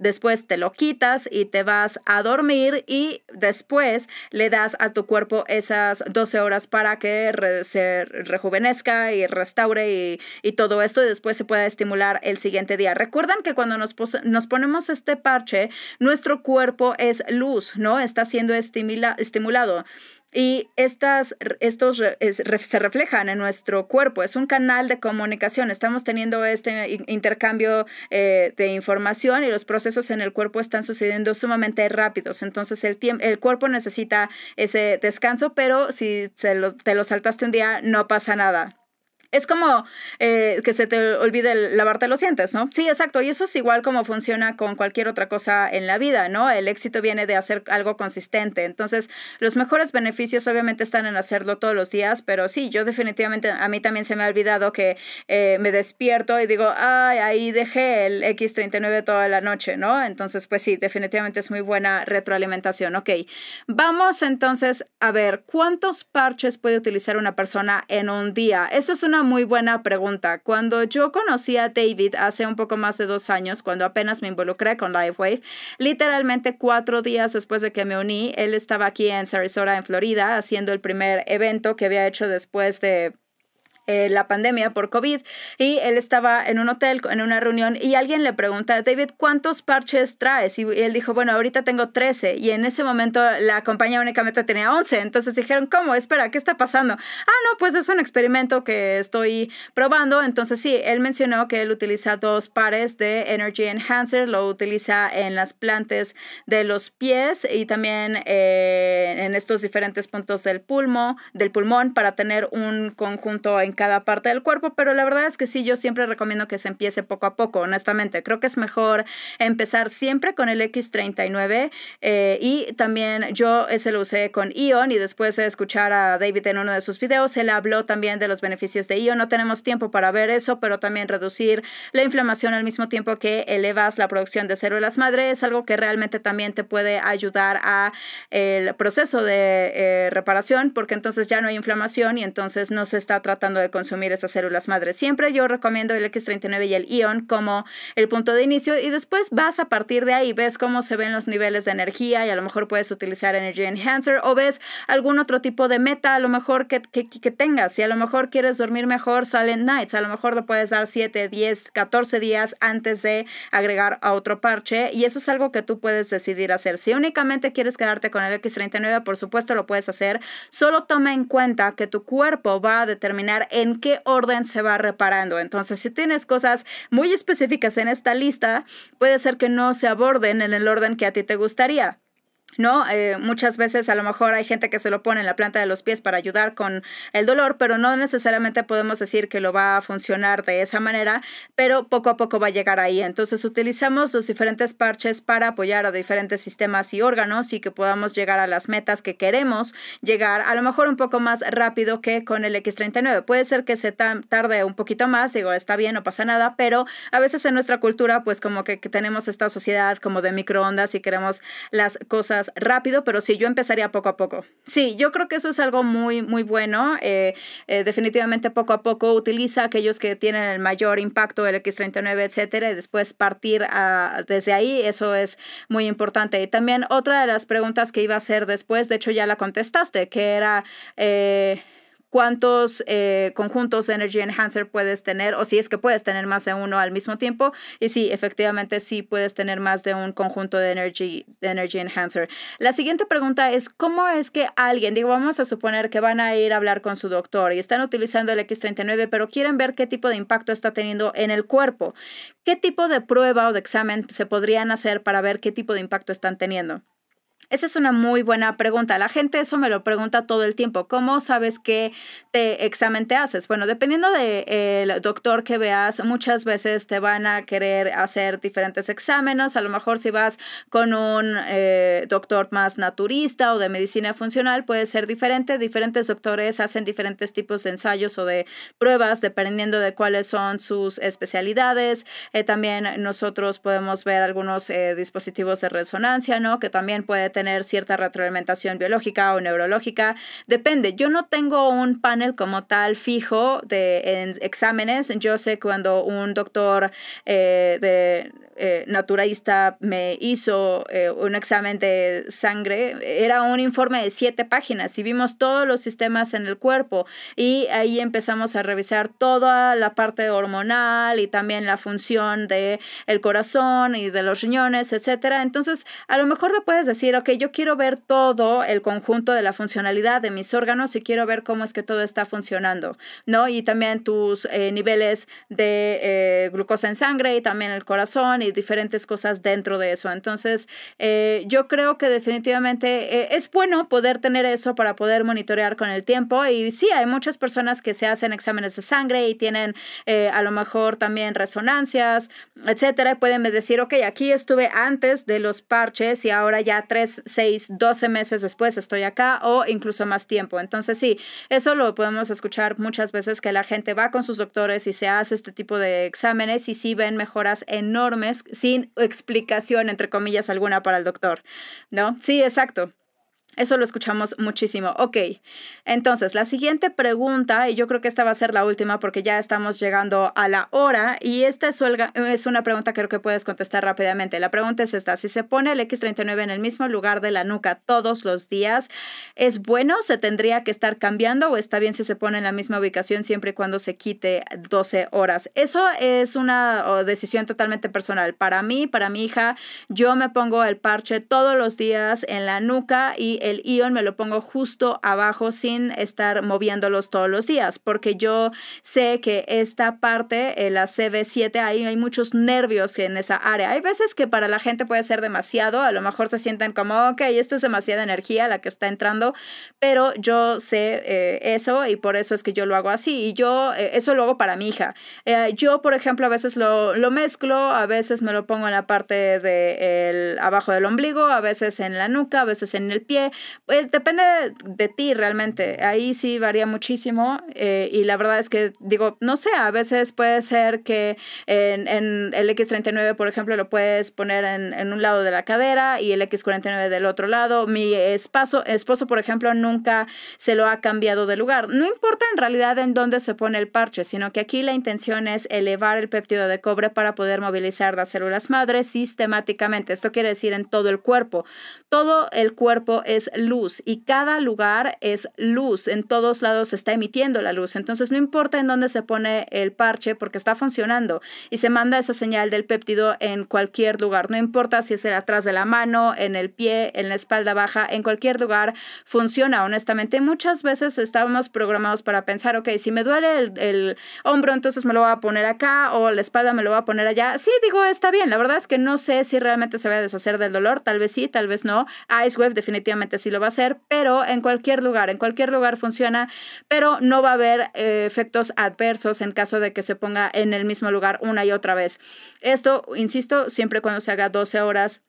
después te lo quitas y te vas a dormir y después le das a tu cuerpo esas 12 horas para que se rejuvenezca y restaure y, todo esto y después se pueda estimular el siguiente día. Recuerdan que cuando nos, nos ponemos este parche, nuestro cuerpo es luz, ¿no? Está siendo estimula estimulado. Y estas, estos se reflejan en nuestro cuerpo, es un canal de comunicación, estamos teniendo este intercambio eh, de información y los procesos en el cuerpo están sucediendo sumamente rápidos, entonces el, el cuerpo necesita ese descanso, pero si se lo, te lo saltaste un día, no pasa nada. Es como eh, que se te olvide lavarte los dientes, ¿no? Sí, exacto. Y eso es igual como funciona con cualquier otra cosa en la vida, ¿no? El éxito viene de hacer algo consistente. Entonces, los mejores beneficios obviamente están en hacerlo todos los días, pero sí, yo definitivamente, a mí también se me ha olvidado que eh, me despierto y digo, ay, ahí dejé el X39 toda la noche, ¿no? Entonces, pues sí, definitivamente es muy buena retroalimentación. Ok, vamos entonces a ver cuántos parches puede utilizar una persona en un día. Esta es una muy buena pregunta. Cuando yo conocí a David hace un poco más de dos años, cuando apenas me involucré con LiveWave, literalmente cuatro días después de que me uní, él estaba aquí en Sarasota, en Florida, haciendo el primer evento que había hecho después de eh, la pandemia por COVID y él estaba en un hotel, en una reunión y alguien le pregunta, David, ¿cuántos parches traes? Y, él dijo, bueno, ahorita tengo 13 y en ese momento la compañía únicamente tenía 11. Entonces dijeron, ¿cómo? Espera, ¿qué está pasando? Ah, no, pues es un experimento que estoy probando. Entonces sí, él mencionó que él utiliza dos pares de Energy Enhancer, lo utiliza en las plantas de los pies y también eh, en estos diferentes puntos del pulmón del pulmón para tener un conjunto en cada parte del cuerpo, pero la verdad es que sí, yo siempre recomiendo que se empiece poco a poco, honestamente. Creo que es mejor empezar siempre con el X39 eh, y también yo ese lo usé con Ion y después de escuchar a David en uno de sus videos, él habló también de los beneficios de Ion. No tenemos tiempo para ver eso, pero también reducir la inflamación al mismo tiempo que elevas la producción de células madre es algo que realmente también te puede ayudar a el proceso de eh, reparación porque entonces ya no hay inflamación y entonces no se está tratando de consumir esas células madres. Siempre yo recomiendo el X39 y el ion como el punto de inicio y después vas a partir de ahí, ves cómo se ven los niveles de energía y a lo mejor puedes utilizar Energy Enhancer o ves algún otro tipo de meta a lo mejor que, que, tengas. Si a lo mejor quieres dormir mejor, salen Nights, a lo mejor lo puedes dar 7, 10, 14 días antes de agregar a otro parche y eso es algo que tú puedes decidir hacer. Si únicamente quieres quedarte con el X39, por supuesto lo puedes hacer. Solo toma en cuenta que tu cuerpo va a determinar en qué orden se va reparando. Entonces, si tienes cosas muy específicas en esta lista, puede ser que no se aborden en el orden que a ti te gustaría. ¿no? Eh, muchas veces a lo mejor hay gente que se lo pone en la planta de los pies para ayudar con el dolor, pero no necesariamente podemos decir que lo va a funcionar de esa manera, pero poco a poco va a llegar ahí. Entonces utilizamos los diferentes parches para apoyar a diferentes sistemas y órganos y que podamos llegar a las metas que queremos llegar, a lo mejor un poco más rápido que con el X39. Puede ser que se tarde un poquito más, digo, está bien, no pasa nada, pero a veces en nuestra cultura, pues como que tenemos esta sociedad como de microondas y queremos las cosas rápido, pero sí, yo empezaría poco a poco. Sí, yo creo que eso es algo muy, muy bueno. Eh, eh, definitivamente poco a poco utiliza aquellos que tienen el mayor impacto, el X39, etcétera, y después partir desde ahí. Eso es muy importante. Y también otra de las preguntas que iba a hacer después, de hecho ya la contestaste, que era... Eh, cuántos eh, conjuntos de Energy Enhancer puedes tener o si es que puedes tener más de uno al mismo tiempo. Y sí, efectivamente sí puedes tener más de un conjunto de Energy, de energy Enhancer. La siguiente pregunta es, ¿cómo es que alguien, digo, vamos a suponer que van a ir a hablar con su doctor y están utilizando el X39, pero quieren ver qué tipo de impacto está teniendo en el cuerpo? ¿Qué tipo de prueba o de examen se podrían hacer para ver qué tipo de impacto están teniendo? Esa es una muy buena pregunta. La gente eso me lo pregunta todo el tiempo. ¿Cómo sabes qué te examen te haces? Bueno, dependiendo del eh, doctor que veas, muchas veces te van a querer hacer diferentes exámenes. A lo mejor si vas con un eh, doctor más naturista o de medicina funcional, puede ser diferente. Diferentes doctores hacen diferentes tipos de ensayos o de pruebas, dependiendo de cuáles son sus especialidades. Eh, también nosotros podemos ver algunos dispositivos de resonancia, ¿no? Que también puede tener cierta retroalimentación biológica o neurológica. Depende. Yo no tengo un panel como tal fijo de exámenes. Yo sé cuando un doctor eh, de eh, naturalista me hizo eh, un examen de sangre, era un informe de siete páginas y vimos todos los sistemas en el cuerpo y ahí empezamos a revisar toda la parte hormonal y también la función del el corazón y de los riñones, etcétera. Entonces, a lo mejor le puedes decir, ok, yo quiero ver todo el conjunto de la funcionalidad de mis órganos y quiero ver cómo es que todo está funcionando, ¿no? Y también tus eh, niveles de eh, glucosa en sangre y también el corazón y diferentes cosas dentro de eso. Entonces, eh, yo creo que definitivamente es bueno poder tener eso para poder monitorear con el tiempo. Y sí, hay muchas personas que se hacen exámenes de sangre y tienen a lo mejor también resonancias, etcétera. Pueden decir, ok, aquí estuve antes de los parches y ahora ya tres seis 6, 12 meses después estoy acá o incluso más tiempo. Entonces sí, eso lo podemos escuchar muchas veces que la gente va con sus doctores y se hace este tipo de exámenes y sí ven mejoras enormes sin explicación, entre comillas, alguna para el doctor. ¿No? Sí, exacto. Eso lo escuchamos muchísimo. Ok, entonces la siguiente pregunta, y yo creo que esta va a ser la última porque ya estamos llegando a la hora, y esta es una pregunta que creo que puedes contestar rápidamente. La pregunta es esta, si se pone el X39 en el mismo lugar de la nuca todos los días, ¿es bueno? ¿Se tendría que estar cambiando o está bien si se pone en la misma ubicación siempre y cuando se quite 12 horas? Eso es una decisión totalmente personal. Para mí, para mi hija, yo me pongo el parche todos los días en la nuca y el ion me lo pongo justo abajo sin estar moviéndolos todos los días, porque yo sé que esta parte, eh, la CB7, ahí hay muchos nervios en esa área. Hay veces que para la gente puede ser demasiado, a lo mejor se sienten como, ok, esta es demasiada energía la que está entrando, pero yo sé eh, eso y por eso es que yo lo hago así. Y yo, eh, eso lo hago para mi hija. yo, por ejemplo, a veces lo, mezclo, a veces me lo pongo en la parte de abajo del ombligo, a veces en la nuca, a veces en el pie, pues depende de, ti realmente, ahí sí varía muchísimo eh, y la verdad es que digo, no sé, a veces puede ser que en, en el X39, por ejemplo, lo puedes poner en, en, un lado de la cadera y el X49 del otro lado. Mi esposo, por ejemplo, nunca se lo ha cambiado de lugar. No importa en realidad en dónde se pone el parche, sino que aquí la intención es elevar el péptido de cobre para poder movilizar las células madres sistemáticamente. Esto quiere decir en todo el cuerpo. Todo el cuerpo es luz y cada lugar es luz. En todos lados se está emitiendo la luz. Entonces, no importa en dónde se pone el parche porque está funcionando y se manda esa señal del péptido en cualquier lugar. No importa si es atrás de la mano, en el pie, en la espalda baja, en cualquier lugar funciona, honestamente. Muchas veces estábamos programados para pensar, ok, si me duele el, el hombro, entonces me lo voy a poner acá o la espalda me lo voy a poner allá. Sí, digo, está bien. La verdad es que no sé si realmente se va a deshacer del dolor. Tal vez sí, tal vez no. Ice Wave definitivamente si lo va a hacer, pero en cualquier lugar, en cualquier lugar funciona, pero no va a haber eh, efectos adversos en caso de que se ponga en el mismo lugar una y otra vez. Esto, insisto, siempre cuando se haga 12 horas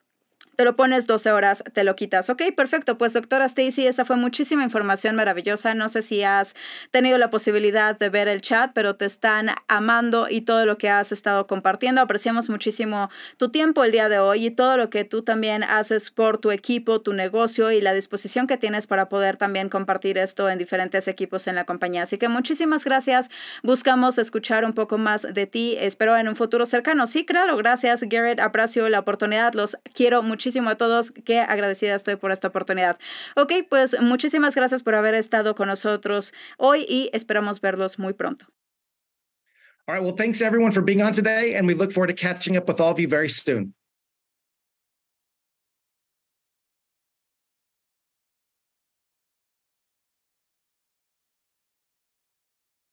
te lo pones 12 horas, te lo quitas. Ok, perfecto. Pues doctora Stacy, esa fue muchísima información maravillosa. No sé si has tenido la posibilidad de ver el chat, pero te están amando y todo lo que has estado compartiendo. Apreciamos muchísimo tu tiempo el día de hoy y todo lo que tú también haces por tu equipo, tu negocio y la disposición que tienes para poder también compartir esto en diferentes equipos en la compañía. Así que muchísimas gracias. Buscamos escuchar un poco más de ti. Espero en un futuro cercano. Sí, claro. Gracias, Garrett. Aprecio la oportunidad. Los quiero muchísimo muchísimo a todos. Qué agradecida estoy por esta oportunidad. Ok, pues muchísimas gracias por haber estado con nosotros hoy y esperamos verlos muy pronto. All right, well, thanks everyone for being on today, and we look forward to catching up with all of you very soon.